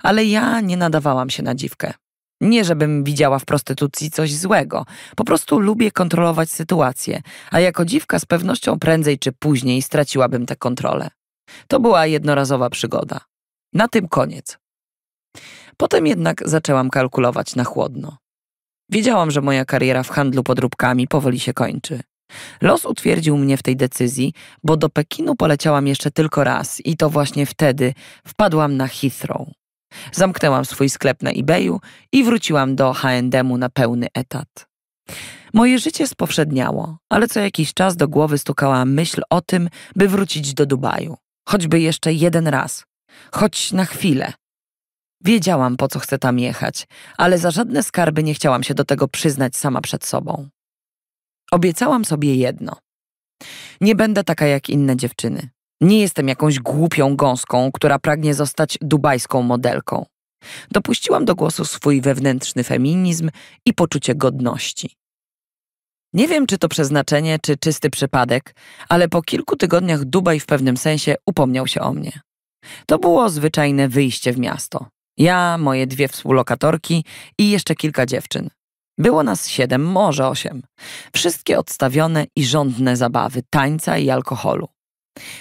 Ale ja nie nadawałam się na dziwkę. Nie, żebym widziała w prostytucji coś złego. Po prostu lubię kontrolować sytuację, a jako dziwka z pewnością prędzej czy później straciłabym tę kontrolę. To była jednorazowa przygoda. Na tym koniec. Potem jednak zaczęłam kalkulować na chłodno. Wiedziałam, że moja kariera w handlu podróbkami powoli się kończy. Los utwierdził mnie w tej decyzji, bo do Pekinu poleciałam jeszcze tylko raz i to właśnie wtedy wpadłam na Heathrow. Zamknęłam swój sklep na eBayu i wróciłam do H&M na pełny etat. Moje życie spowszedniało, ale co jakiś czas do głowy stukała myśl o tym, by wrócić do Dubaju. Choćby jeszcze jeden raz. Choć na chwilę. Wiedziałam, po co chcę tam jechać, ale za żadne skarby nie chciałam się do tego przyznać sama przed sobą. Obiecałam sobie jedno. Nie będę taka jak inne dziewczyny. Nie jestem jakąś głupią gąską, która pragnie zostać dubajską modelką. Dopuściłam do głosu swój wewnętrzny feminizm i poczucie godności. Nie wiem, czy to przeznaczenie, czy czysty przypadek, ale po kilku tygodniach Dubaj w pewnym sensie upomniał się o mnie. To było zwyczajne wyjście w miasto. Ja, moje dwie współlokatorki i jeszcze kilka dziewczyn. Było nas siedem, może osiem. Wszystkie odstawione i żądne zabawy, tańca i alkoholu.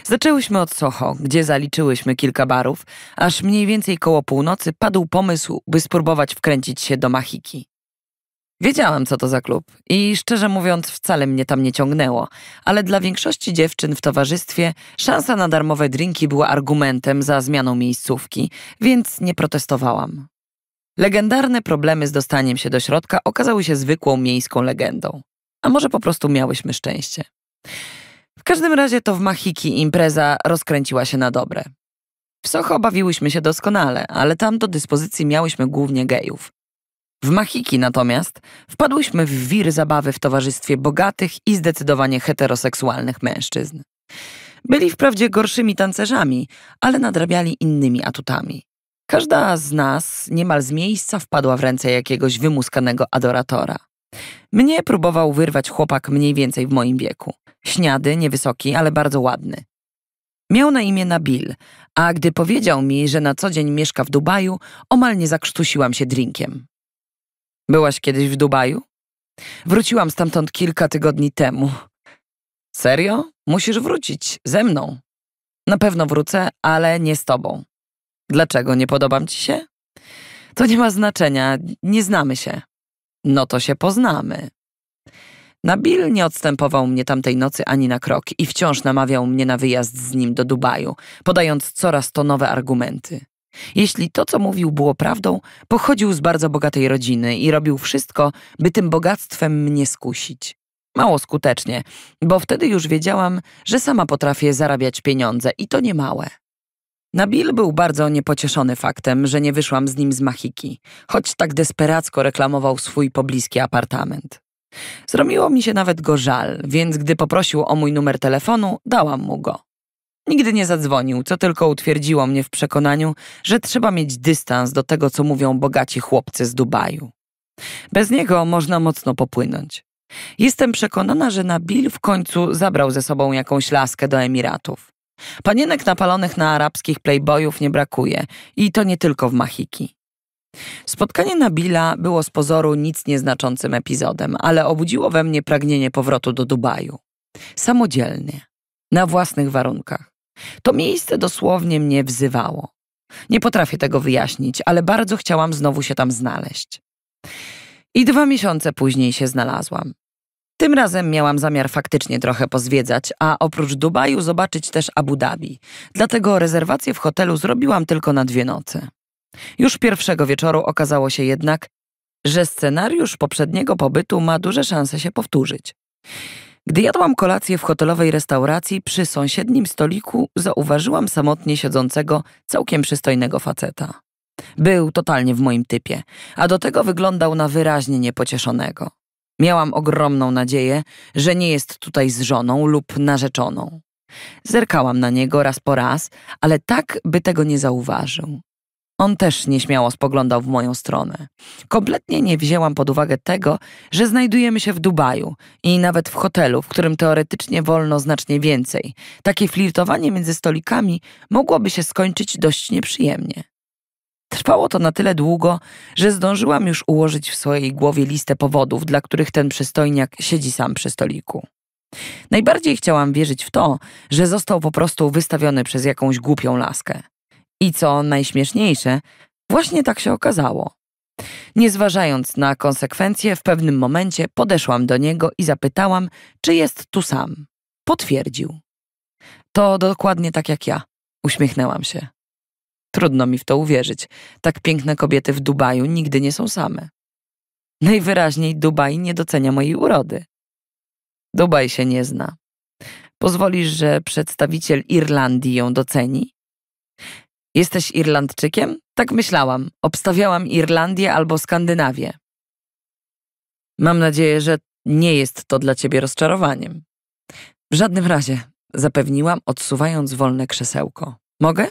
Zaczęłyśmy od Soho, gdzie zaliczyłyśmy kilka barów, aż mniej więcej koło północy padł pomysł, by spróbować wkręcić się do Mahiki. Wiedziałam, co to za klub i szczerze mówiąc, wcale mnie tam nie ciągnęło, ale dla większości dziewczyn w towarzystwie szansa na darmowe drinki była argumentem za zmianą miejscówki, więc nie protestowałam. Legendarne problemy z dostaniem się do środka okazały się zwykłą miejską legendą. A może po prostu miałyśmy szczęście. W każdym razie to w Machiki impreza rozkręciła się na dobre. W Socho bawiłyśmy się doskonale, ale tam do dyspozycji miałyśmy głównie gejów. W Machiki natomiast wpadłyśmy w wir zabawy w towarzystwie bogatych i zdecydowanie heteroseksualnych mężczyzn. Byli wprawdzie gorszymi tancerzami, ale nadrabiali innymi atutami. Każda z nas niemal z miejsca wpadła w ręce jakiegoś wymuskanego adoratora. Mnie próbował wyrwać chłopak mniej więcej w moim wieku. Śniady, niewysoki, ale bardzo ładny. Miał na imię Nabil, a gdy powiedział mi, że na co dzień mieszka w Dubaju, omal nie zakrztusiłam się drinkiem. Byłaś kiedyś w Dubaju? Wróciłam stamtąd kilka tygodni temu. Serio? Musisz wrócić ze mną. Na pewno wrócę, ale nie z tobą. Dlaczego nie podobam ci się? To nie ma znaczenia, nie znamy się. No to się poznamy. Nabil nie odstępował mnie tamtej nocy ani na krok i wciąż namawiał mnie na wyjazd z nim do Dubaju, podając coraz to nowe argumenty. Jeśli to, co mówił, było prawdą, pochodził z bardzo bogatej rodziny i robił wszystko, by tym bogactwem mnie skusić. Mało skutecznie, bo wtedy już wiedziałam, że sama potrafię zarabiać pieniądze i to nie małe. Nabil był bardzo niepocieszony faktem, że nie wyszłam z nim z Mahiki, choć tak desperacko reklamował swój pobliski apartament. Zrobiło mi się nawet go żal, więc gdy poprosił o mój numer telefonu, dałam mu go. Nigdy nie zadzwonił, co tylko utwierdziło mnie w przekonaniu, że trzeba mieć dystans do tego, co mówią bogaci chłopcy z Dubaju. Bez niego można mocno popłynąć. Jestem przekonana, że Nabil w końcu zabrał ze sobą jakąś laskę do Emiratów. Panienek napalonych na arabskich playboyów nie brakuje i to nie tylko w Mahiki. Spotkanie Nabila było z pozoru nic nieznaczącym epizodem, ale obudziło we mnie pragnienie powrotu do Dubaju. Samodzielnie, na własnych warunkach. To miejsce dosłownie mnie wzywało. Nie potrafię tego wyjaśnić, ale bardzo chciałam znowu się tam znaleźć. I dwa miesiące później się znalazłam. Tym razem miałam zamiar faktycznie trochę pozwiedzać, a oprócz Dubaju zobaczyć też Abu Dhabi. Dlatego rezerwację w hotelu zrobiłam tylko na dwie noce. Już pierwszego wieczoru okazało się jednak, że scenariusz poprzedniego pobytu ma duże szanse się powtórzyć. Gdy jadłam kolację w hotelowej restauracji, przy sąsiednim stoliku zauważyłam samotnie siedzącego, całkiem przystojnego faceta. Był totalnie w moim typie, a do tego wyglądał na wyraźnie niepocieszonego. Miałam ogromną nadzieję, że nie jest tutaj z żoną lub narzeczoną. Zerkałam na niego raz po raz, ale tak, by tego nie zauważył. On też nieśmiało spoglądał w moją stronę. Kompletnie nie wzięłam pod uwagę tego, że znajdujemy się w Dubaju i nawet w hotelu, w którym teoretycznie wolno znacznie więcej. Takie flirtowanie między stolikami mogłoby się skończyć dość nieprzyjemnie. Trwało to na tyle długo, że zdążyłam już ułożyć w swojej głowie listę powodów, dla których ten przystojniak siedzi sam przy stoliku. Najbardziej chciałam wierzyć w to, że został po prostu wystawiony przez jakąś głupią laskę. I co najśmieszniejsze, właśnie tak się okazało. Nie zważając na konsekwencje, w pewnym momencie podeszłam do niego i zapytałam, czy jest tu sam. Potwierdził. To dokładnie tak jak ja, uśmiechnęłam się. Trudno mi w to uwierzyć. Tak piękne kobiety w Dubaju nigdy nie są same. Najwyraźniej Dubaj nie docenia mojej urody. Dubaj się nie zna. Pozwolisz, że przedstawiciel Irlandii ją doceni? Jesteś Irlandczykiem? Tak myślałam. Obstawiałam Irlandię albo Skandynawię. Mam nadzieję, że nie jest to dla ciebie rozczarowaniem. W żadnym razie, zapewniłam, odsuwając wolne krzesełko. Mogę?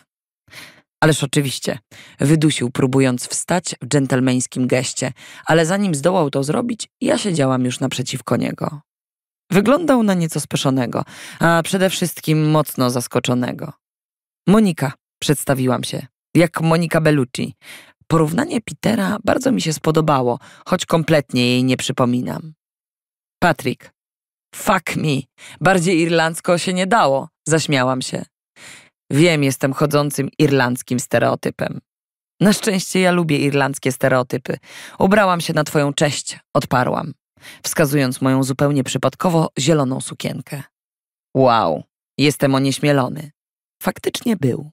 Ależ oczywiście, wydusił, próbując wstać w dżentelmeńskim geście, ale zanim zdołał to zrobić, ja siedziałam już naprzeciwko niego. Wyglądał na nieco spieszonego, a przede wszystkim mocno zaskoczonego. Monika, Przedstawiłam się. Jak Monika Bellucci. Porównanie Petera bardzo mi się spodobało, choć kompletnie jej nie przypominam. Patrick. Fuck me. Bardziej irlandzko się nie dało. Zaśmiałam się. Wiem, jestem chodzącym irlandzkim stereotypem. Na szczęście ja lubię irlandzkie stereotypy. Ubrałam się na twoją cześć, odparłam, wskazując moją zupełnie przypadkowo zieloną sukienkę. Wow, jestem onieśmielony. Faktycznie był.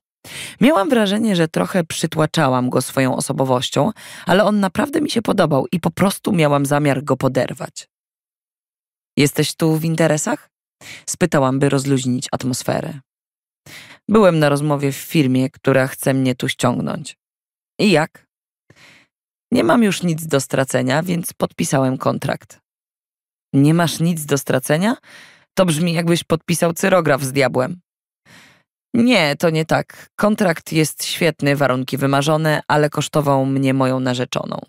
Miałam wrażenie, że trochę przytłaczałam go swoją osobowością, ale on naprawdę mi się podobał i po prostu miałam zamiar go poderwać. Jesteś tu w interesach? Spytałam, by rozluźnić atmosferę. Byłem na rozmowie w firmie, która chce mnie tu ściągnąć. I jak? Nie mam już nic do stracenia, więc podpisałem kontrakt. Nie masz nic do stracenia? To brzmi, jakbyś podpisał cyrograf z diabłem. Nie, to nie tak. Kontrakt jest świetny, warunki wymarzone, ale kosztował mnie moją narzeczoną.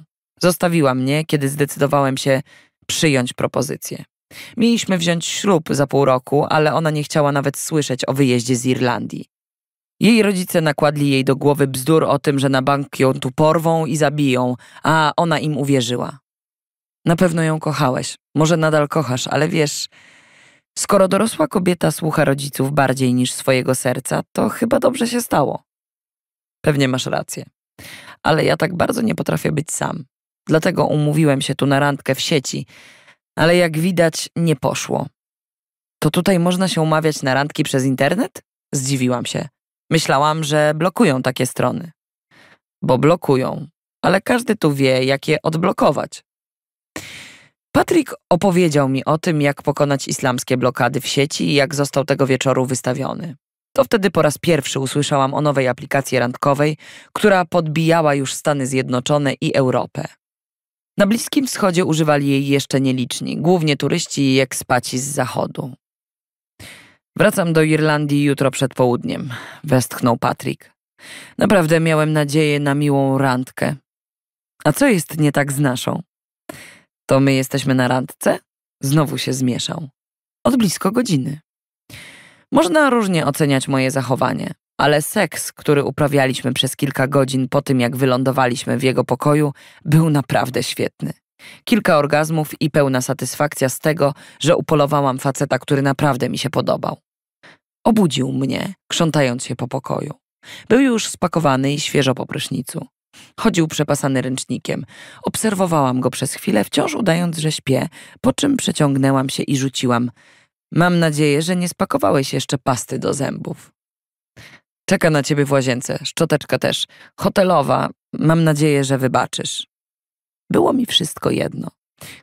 Zostawiła mnie, kiedy zdecydowałem się przyjąć propozycję. Mieliśmy wziąć ślub za pół roku, ale ona nie chciała nawet słyszeć o wyjeździe z Irlandii. Jej rodzice nakładli jej do głowy bzdur o tym, że na bank ją tu porwą i zabiją, a ona im uwierzyła. Na pewno ją kochałeś. Może nadal kochasz, ale wiesz, Skoro dorosła kobieta słucha rodziców bardziej niż swojego serca, to chyba dobrze się stało. Pewnie masz rację. Ale ja tak bardzo nie potrafię być sam. Dlatego umówiłem się tu na randkę w sieci, ale jak widać, nie poszło. To tutaj można się umawiać na randki przez internet? Zdziwiłam się. Myślałam, że blokują takie strony. Bo blokują, ale każdy tu wie, jak je odblokować. Patrick opowiedział mi o tym, jak pokonać islamskie blokady w sieci i jak został tego wieczoru wystawiony. To wtedy po raz pierwszy usłyszałam o nowej aplikacji randkowej, która podbijała już Stany Zjednoczone i Europę. Na Bliskim Wschodzie używali jej jeszcze nieliczni, głównie turyści i ekspaci z zachodu. Wracam do Irlandii jutro przed południem, westchnął Patrick. Naprawdę miałem nadzieję na miłą randkę. A co jest nie tak z naszą? To my jesteśmy na randce? Znowu się zmieszał. Od blisko godziny. Można różnie oceniać moje zachowanie, ale seks, który uprawialiśmy przez kilka godzin po tym, jak wylądowaliśmy w jego pokoju, był naprawdę świetny. Kilka orgazmów i pełna satysfakcja z tego, że upolowałam faceta, który naprawdę mi się podobał. Obudził mnie, krzątając się po pokoju. Był już spakowany i świeżo po prysznicu. Chodził przepasany ręcznikiem. Obserwowałam go przez chwilę, wciąż udając, że śpię, po czym przeciągnęłam się i rzuciłam. Mam nadzieję, że nie spakowałeś jeszcze pasty do zębów. Czeka na ciebie w łazience, szczoteczka też. Hotelowa, mam nadzieję, że wybaczysz. Było mi wszystko jedno.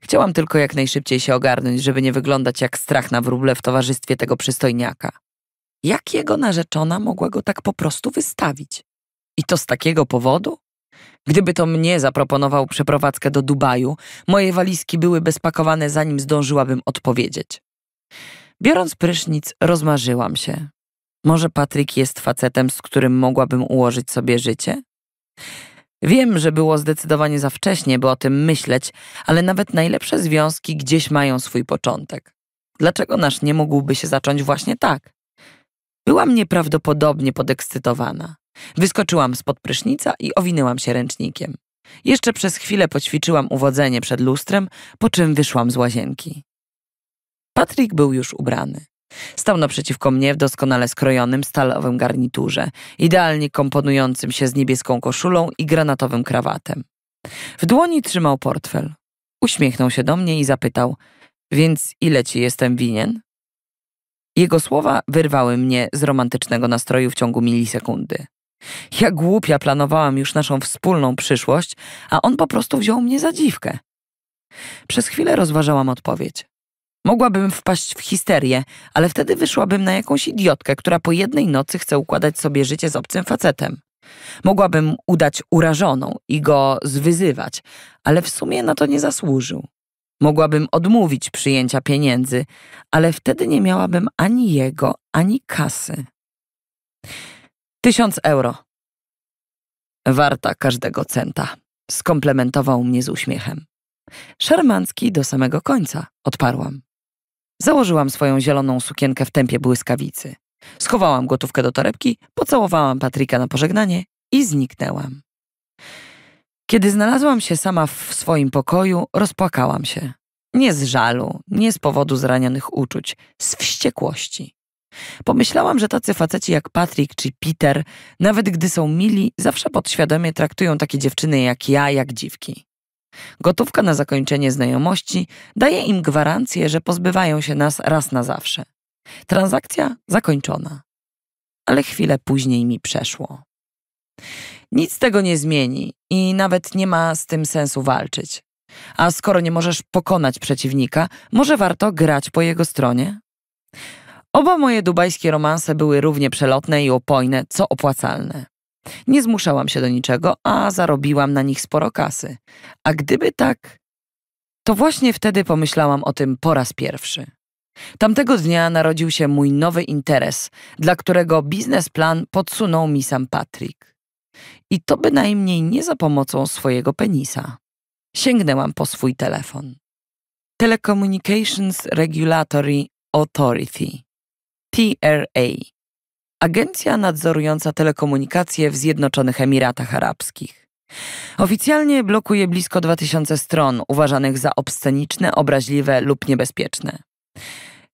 Chciałam tylko jak najszybciej się ogarnąć, żeby nie wyglądać jak strach na wróble w towarzystwie tego przystojniaka. Jak jego narzeczona mogła go tak po prostu wystawić? I to z takiego powodu? Gdyby to mnie zaproponował przeprowadzkę do Dubaju, moje walizki były bezpakowane, zanim zdążyłabym odpowiedzieć. Biorąc prysznic, rozmarzyłam się. Może Patryk jest facetem, z którym mogłabym ułożyć sobie życie? Wiem, że było zdecydowanie za wcześnie, by o tym myśleć, ale nawet najlepsze związki gdzieś mają swój początek. Dlaczego nasz nie mógłby się zacząć właśnie tak? Byłam nieprawdopodobnie podekscytowana. Wyskoczyłam spod prysznica i owinęłam się ręcznikiem. Jeszcze przez chwilę poćwiczyłam uwodzenie przed lustrem, po czym wyszłam z łazienki. Patryk był już ubrany. Stał naprzeciwko mnie w doskonale skrojonym stalowym garniturze, idealnie komponującym się z niebieską koszulą i granatowym krawatem. W dłoni trzymał portfel. Uśmiechnął się do mnie i zapytał: Więc ile ci jestem winien? Jego słowa wyrwały mnie z romantycznego nastroju w ciągu milisekundy. Ja głupia planowałam już naszą wspólną przyszłość, a on po prostu wziął mnie za dziwkę. Przez chwilę rozważałam odpowiedź. Mogłabym wpaść w histerię, ale wtedy wyszłabym na jakąś idiotkę, która po jednej nocy chce układać sobie życie z obcym facetem. Mogłabym udać urażoną i go zwyzywać, ale w sumie na to nie zasłużył. Mogłabym odmówić przyjęcia pieniędzy, ale wtedy nie miałabym ani jego, ani kasy. Tysiąc euro. Warta każdego centa, skomplementował mnie z uśmiechem. Szarmancki do samego końca, odparłam. Założyłam swoją zieloną sukienkę w tempie błyskawicy. Schowałam gotówkę do torebki, pocałowałam Patryka na pożegnanie i zniknęłam. Kiedy znalazłam się sama w swoim pokoju, rozpłakałam się. Nie z żalu, nie z powodu zranionych uczuć, z wściekłości. Pomyślałam, że tacy faceci jak Patrick czy Peter, nawet gdy są mili, zawsze podświadomie traktują takie dziewczyny jak ja, jak dziwki. Gotówka na zakończenie znajomości daje im gwarancję, że pozbywają się nas raz na zawsze. Transakcja zakończona. Ale chwilę później mi przeszło. Nic tego nie zmieni i nawet nie ma z tym sensu walczyć. A skoro nie możesz pokonać przeciwnika, może warto grać po jego stronie? Oba moje dubajskie romanse były równie przelotne i opojne, co opłacalne. Nie zmuszałam się do niczego, a zarobiłam na nich sporo kasy. A gdyby tak, to właśnie wtedy pomyślałam o tym po raz pierwszy. Tamtego dnia narodził się mój nowy interes, dla którego biznesplan podsunął mi sam Patrick. I to bynajmniej nie za pomocą swojego penisa. Sięgnęłam po swój telefon. Telecommunications Regulatory Authority TRA, agencja nadzorująca telekomunikacje w Zjednoczonych Emiratach Arabskich. Oficjalnie blokuje blisko 2000 stron uważanych za obsceniczne, obraźliwe lub niebezpieczne.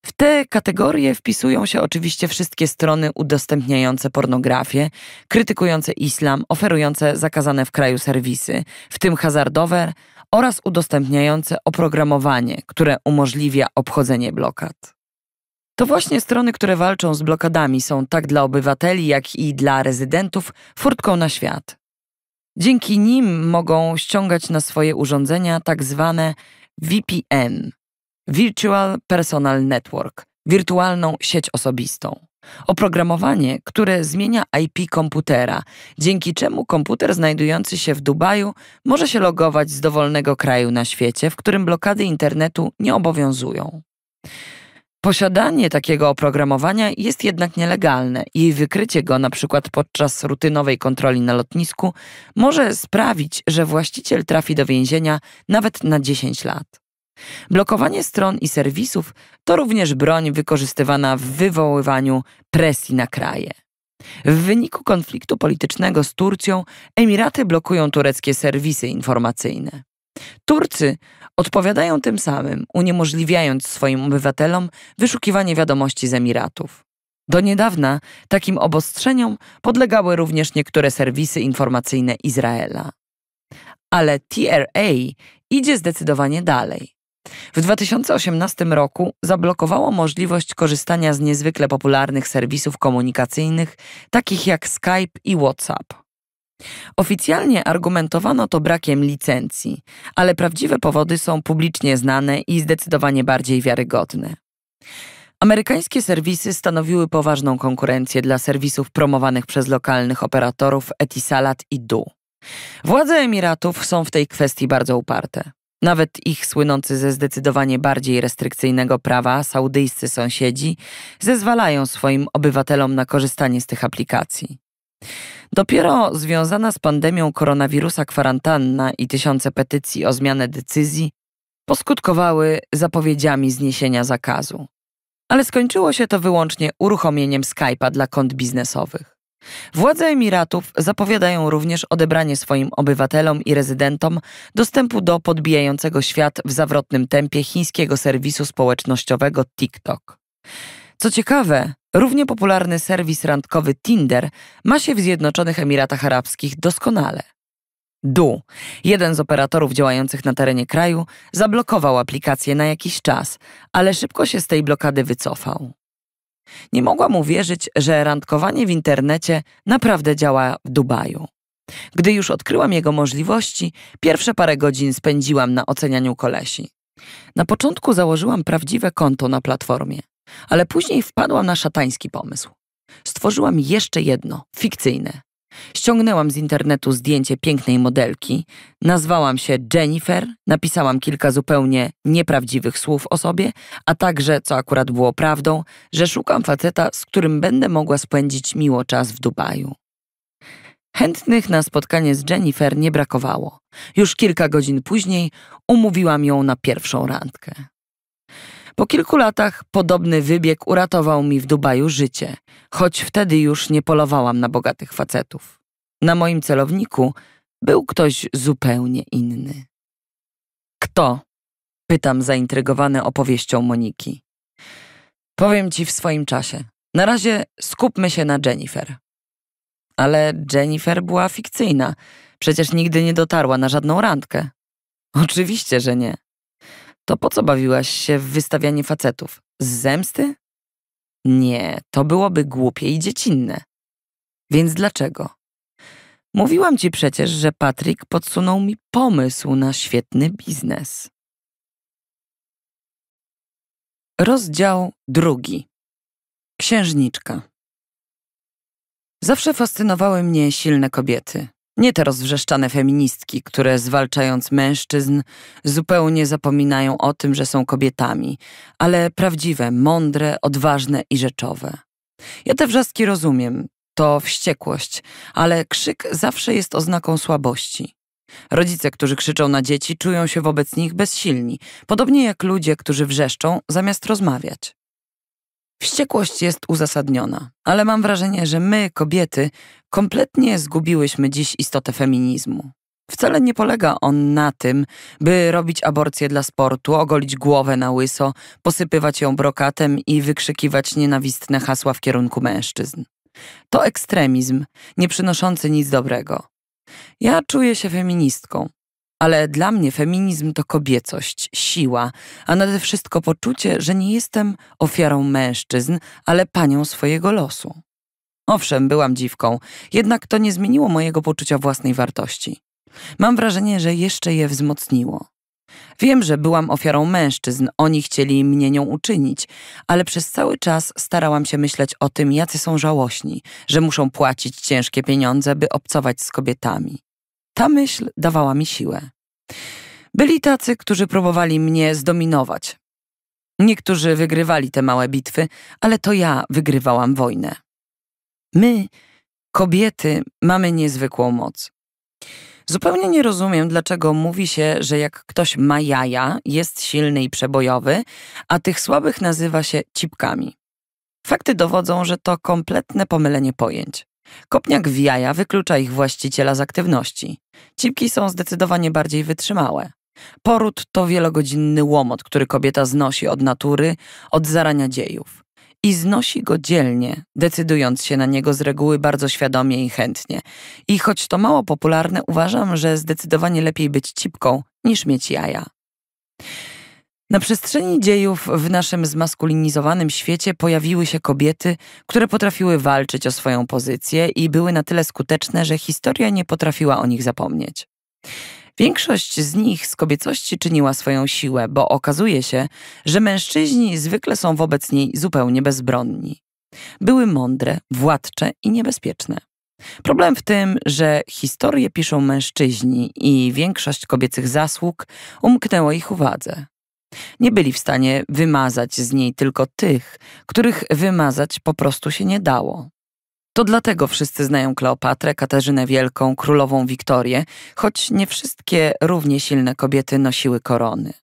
W te kategorie wpisują się oczywiście wszystkie strony udostępniające pornografię, krytykujące islam, oferujące zakazane w kraju serwisy, w tym hazardowe oraz udostępniające oprogramowanie, które umożliwia obchodzenie blokad. To właśnie strony, które walczą z blokadami, są tak dla obywateli, jak i dla rezydentów furtką na świat. Dzięki nim mogą ściągać na swoje urządzenia tak zwane VPN Virtual Personal Network wirtualną sieć osobistą. Oprogramowanie, które zmienia IP komputera, dzięki czemu komputer znajdujący się w Dubaju może się logować z dowolnego kraju na świecie, w którym blokady internetu nie obowiązują. Posiadanie takiego oprogramowania jest jednak nielegalne i wykrycie go na przykład podczas rutynowej kontroli na lotnisku może sprawić, że właściciel trafi do więzienia nawet na 10 lat. Blokowanie stron i serwisów to również broń wykorzystywana w wywoływaniu presji na kraje. W wyniku konfliktu politycznego z Turcją Emiraty blokują tureckie serwisy informacyjne. Turcy Odpowiadają tym samym, uniemożliwiając swoim obywatelom wyszukiwanie wiadomości z Emiratów. Do niedawna takim obostrzeniom podlegały również niektóre serwisy informacyjne Izraela. Ale TRA idzie zdecydowanie dalej. W 2018 roku zablokowało możliwość korzystania z niezwykle popularnych serwisów komunikacyjnych, takich jak Skype i WhatsApp. Oficjalnie argumentowano to brakiem licencji, ale prawdziwe powody są publicznie znane i zdecydowanie bardziej wiarygodne. Amerykańskie serwisy stanowiły poważną konkurencję dla serwisów promowanych przez lokalnych operatorów Etisalat i Du. Władze Emiratów są w tej kwestii bardzo uparte. Nawet ich słynący ze zdecydowanie bardziej restrykcyjnego prawa saudyjscy sąsiedzi zezwalają swoim obywatelom na korzystanie z tych aplikacji. Dopiero związana z pandemią koronawirusa kwarantanna i tysiące petycji o zmianę decyzji poskutkowały zapowiedziami zniesienia zakazu. Ale skończyło się to wyłącznie uruchomieniem Skype'a dla kont biznesowych. Władze Emiratów zapowiadają również odebranie swoim obywatelom i rezydentom dostępu do podbijającego świat w zawrotnym tempie chińskiego serwisu społecznościowego TikTok. Co ciekawe, równie popularny serwis randkowy Tinder ma się w Zjednoczonych Emiratach Arabskich doskonale. Du, jeden z operatorów działających na terenie kraju, zablokował aplikację na jakiś czas, ale szybko się z tej blokady wycofał. Nie mogłam uwierzyć, że randkowanie w internecie naprawdę działa w Dubaju. Gdy już odkryłam jego możliwości, pierwsze parę godzin spędziłam na ocenianiu kolesi. Na początku założyłam prawdziwe konto na platformie. Ale później wpadłam na szatański pomysł. Stworzyłam jeszcze jedno, fikcyjne. Ściągnęłam z internetu zdjęcie pięknej modelki, nazwałam się Jennifer, napisałam kilka zupełnie nieprawdziwych słów o sobie, a także, co akurat było prawdą, że szukam faceta, z którym będę mogła spędzić miło czas w Dubaju. Chętnych na spotkanie z Jennifer nie brakowało. Już kilka godzin później umówiłam ją na pierwszą randkę. Po kilku latach podobny wybieg uratował mi w Dubaju życie, choć wtedy już nie polowałam na bogatych facetów. Na moim celowniku był ktoś zupełnie inny. Kto? Pytam zaintrygowany opowieścią Moniki. Powiem ci w swoim czasie. Na razie skupmy się na Jennifer. Ale Jennifer była fikcyjna. Przecież nigdy nie dotarła na żadną randkę. Oczywiście, że nie. To po co bawiłaś się w wystawianie facetów? Z zemsty? Nie, to byłoby głupie i dziecinne. Więc dlaczego? Mówiłam ci przecież, że Patryk podsunął mi pomysł na świetny biznes. Rozdział drugi. Księżniczka. Zawsze fascynowały mnie silne kobiety. Nie te rozwrzeszczane feministki, które zwalczając mężczyzn zupełnie zapominają o tym, że są kobietami, ale prawdziwe, mądre, odważne i rzeczowe. Ja te wrzaski rozumiem, to wściekłość, ale krzyk zawsze jest oznaką słabości. Rodzice, którzy krzyczą na dzieci, czują się wobec nich bezsilni, podobnie jak ludzie, którzy wrzeszczą zamiast rozmawiać. Wściekłość jest uzasadniona, ale mam wrażenie, że my, kobiety, kompletnie zgubiłyśmy dziś istotę feminizmu. Wcale nie polega on na tym, by robić aborcję dla sportu, ogolić głowę na łyso, posypywać ją brokatem i wykrzykiwać nienawistne hasła w kierunku mężczyzn. To ekstremizm, nie przynoszący nic dobrego. Ja czuję się feministką, ale dla mnie feminizm to kobiecość, siła, a nade wszystko poczucie, że nie jestem ofiarą mężczyzn, ale panią swojego losu. Owszem, byłam dziwką, jednak to nie zmieniło mojego poczucia własnej wartości. Mam wrażenie, że jeszcze je wzmocniło. Wiem, że byłam ofiarą mężczyzn, oni chcieli mnie nią uczynić, ale przez cały czas starałam się myśleć o tym, jacy są żałośni, że muszą płacić ciężkie pieniądze, by obcować z kobietami. Ta myśl dawała mi siłę. Byli tacy, którzy próbowali mnie zdominować. Niektórzy wygrywali te małe bitwy, ale to ja wygrywałam wojnę. My, kobiety, mamy niezwykłą moc. Zupełnie nie rozumiem, dlaczego mówi się, że jak ktoś ma jaja, jest silny i przebojowy, a tych słabych nazywa się cipkami. Fakty dowodzą, że to kompletne pomylenie pojęć. Kopniak w jaja wyklucza ich właściciela z aktywności. Cipki są zdecydowanie bardziej wytrzymałe. Poród to wielogodzinny łomot, który kobieta znosi od natury, od zarania dziejów. I znosi go dzielnie, decydując się na niego z reguły bardzo świadomie i chętnie. I choć to mało popularne, uważam, że zdecydowanie lepiej być cipką niż mieć jaja. Na przestrzeni dziejów w naszym zmaskulinizowanym świecie pojawiły się kobiety, które potrafiły walczyć o swoją pozycję i były na tyle skuteczne, że historia nie potrafiła o nich zapomnieć. Większość z nich z kobiecości czyniła swoją siłę, bo okazuje się, że mężczyźni zwykle są wobec niej zupełnie bezbronni. Były mądre, władcze i niebezpieczne. Problem w tym, że historie piszą mężczyźni i większość kobiecych zasług umknęło ich uwadze. Nie byli w stanie wymazać z niej tylko tych, których wymazać po prostu się nie dało. To dlatego wszyscy znają Kleopatrę, Katarzynę Wielką, królową Wiktorię, choć nie wszystkie równie silne kobiety nosiły korony.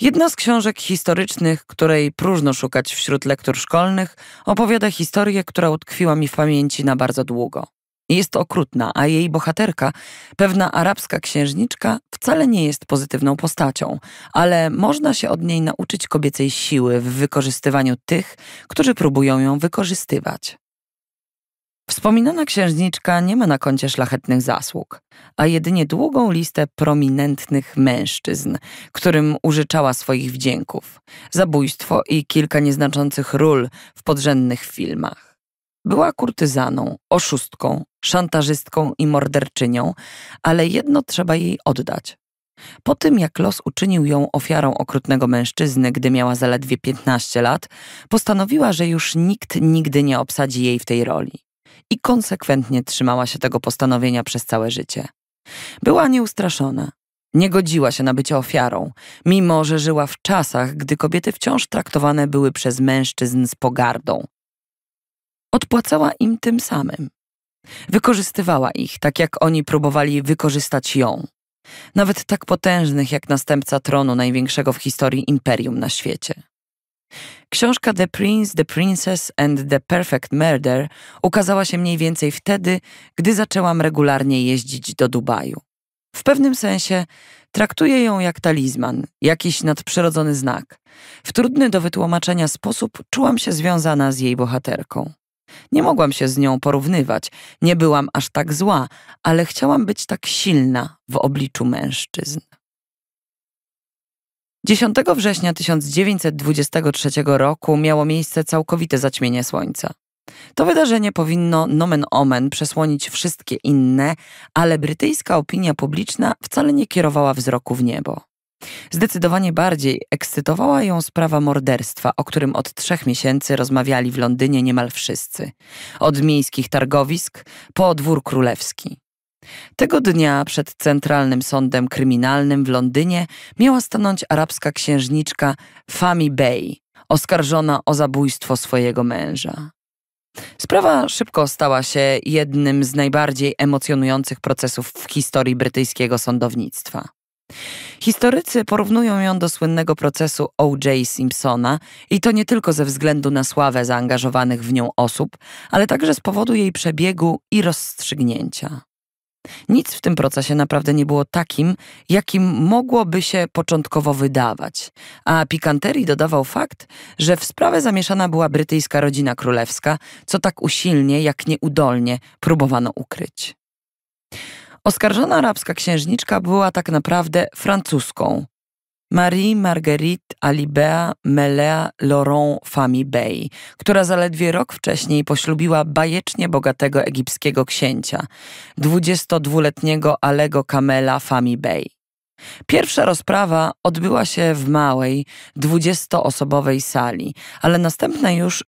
Jedna z książek historycznych, której próżno szukać wśród lektur szkolnych, opowiada historię, która utkwiła mi w pamięci na bardzo długo. Jest okrutna, a jej bohaterka, pewna arabska księżniczka, wcale nie jest pozytywną postacią, ale można się od niej nauczyć kobiecej siły w wykorzystywaniu tych, którzy próbują ją wykorzystywać. Wspominana księżniczka nie ma na koncie szlachetnych zasług, a jedynie długą listę prominentnych mężczyzn, którym użyczała swoich wdzięków, zabójstwo i kilka nieznaczących ról w podrzędnych filmach. Była kurtyzaną, oszustką, szantażystką i morderczynią, ale jedno trzeba jej oddać. Po tym, jak los uczynił ją ofiarą okrutnego mężczyzny, gdy miała zaledwie 15 lat, postanowiła, że już nikt nigdy nie obsadzi jej w tej roli. I konsekwentnie trzymała się tego postanowienia przez całe życie. Była nieustraszona. Nie godziła się na bycie ofiarą, mimo że żyła w czasach, gdy kobiety wciąż traktowane były przez mężczyzn z pogardą, odpłacała im tym samym. Wykorzystywała ich, tak jak oni próbowali wykorzystać ją. Nawet tak potężnych jak następca tronu największego w historii imperium na świecie. Książka The Prince, The Princess and The Perfect Murder ukazała się mniej więcej wtedy, gdy zaczęłam regularnie jeździć do Dubaju. W pewnym sensie traktuję ją jak talizman, jakiś nadprzyrodzony znak. W trudny do wytłumaczenia sposób czułam się związana z jej bohaterką. Nie mogłam się z nią porównywać, nie byłam aż tak zła, ale chciałam być tak silna w obliczu mężczyzn. 10 września 1923 roku miało miejsce całkowite zaćmienie słońca. To wydarzenie powinno nomen omen przesłonić wszystkie inne, ale brytyjska opinia publiczna wcale nie kierowała wzroku w niebo. Zdecydowanie bardziej ekscytowała ją sprawa morderstwa, o którym od trzech miesięcy rozmawiali w Londynie niemal wszyscy. Od miejskich targowisk po dwór królewski. Tego dnia przed Centralnym Sądem Kryminalnym w Londynie miała stanąć arabska księżniczka Fami Bey, oskarżona o zabójstwo swojego męża. Sprawa szybko stała się jednym z najbardziej emocjonujących procesów w historii brytyjskiego sądownictwa. Historycy porównują ją do słynnego procesu O.J. Simpsona i to nie tylko ze względu na sławę zaangażowanych w nią osób, ale także z powodu jej przebiegu i rozstrzygnięcia. Nic w tym procesie naprawdę nie było takim, jakim mogłoby się początkowo wydawać, a pikanterii dodawał fakt, że w sprawę zamieszana była brytyjska rodzina królewska, co tak usilnie, jak nieudolnie próbowano ukryć. Oskarżona arabska księżniczka była tak naprawdę francuską. Marie Marguerite Alibea Melea Laurent Fami Bey, która zaledwie rok wcześniej poślubiła bajecznie bogatego egipskiego księcia, 22-letniego Alego Kamela Fami Bey. Pierwsza rozprawa odbyła się w małej, dwudziestoosobowej sali, ale następna już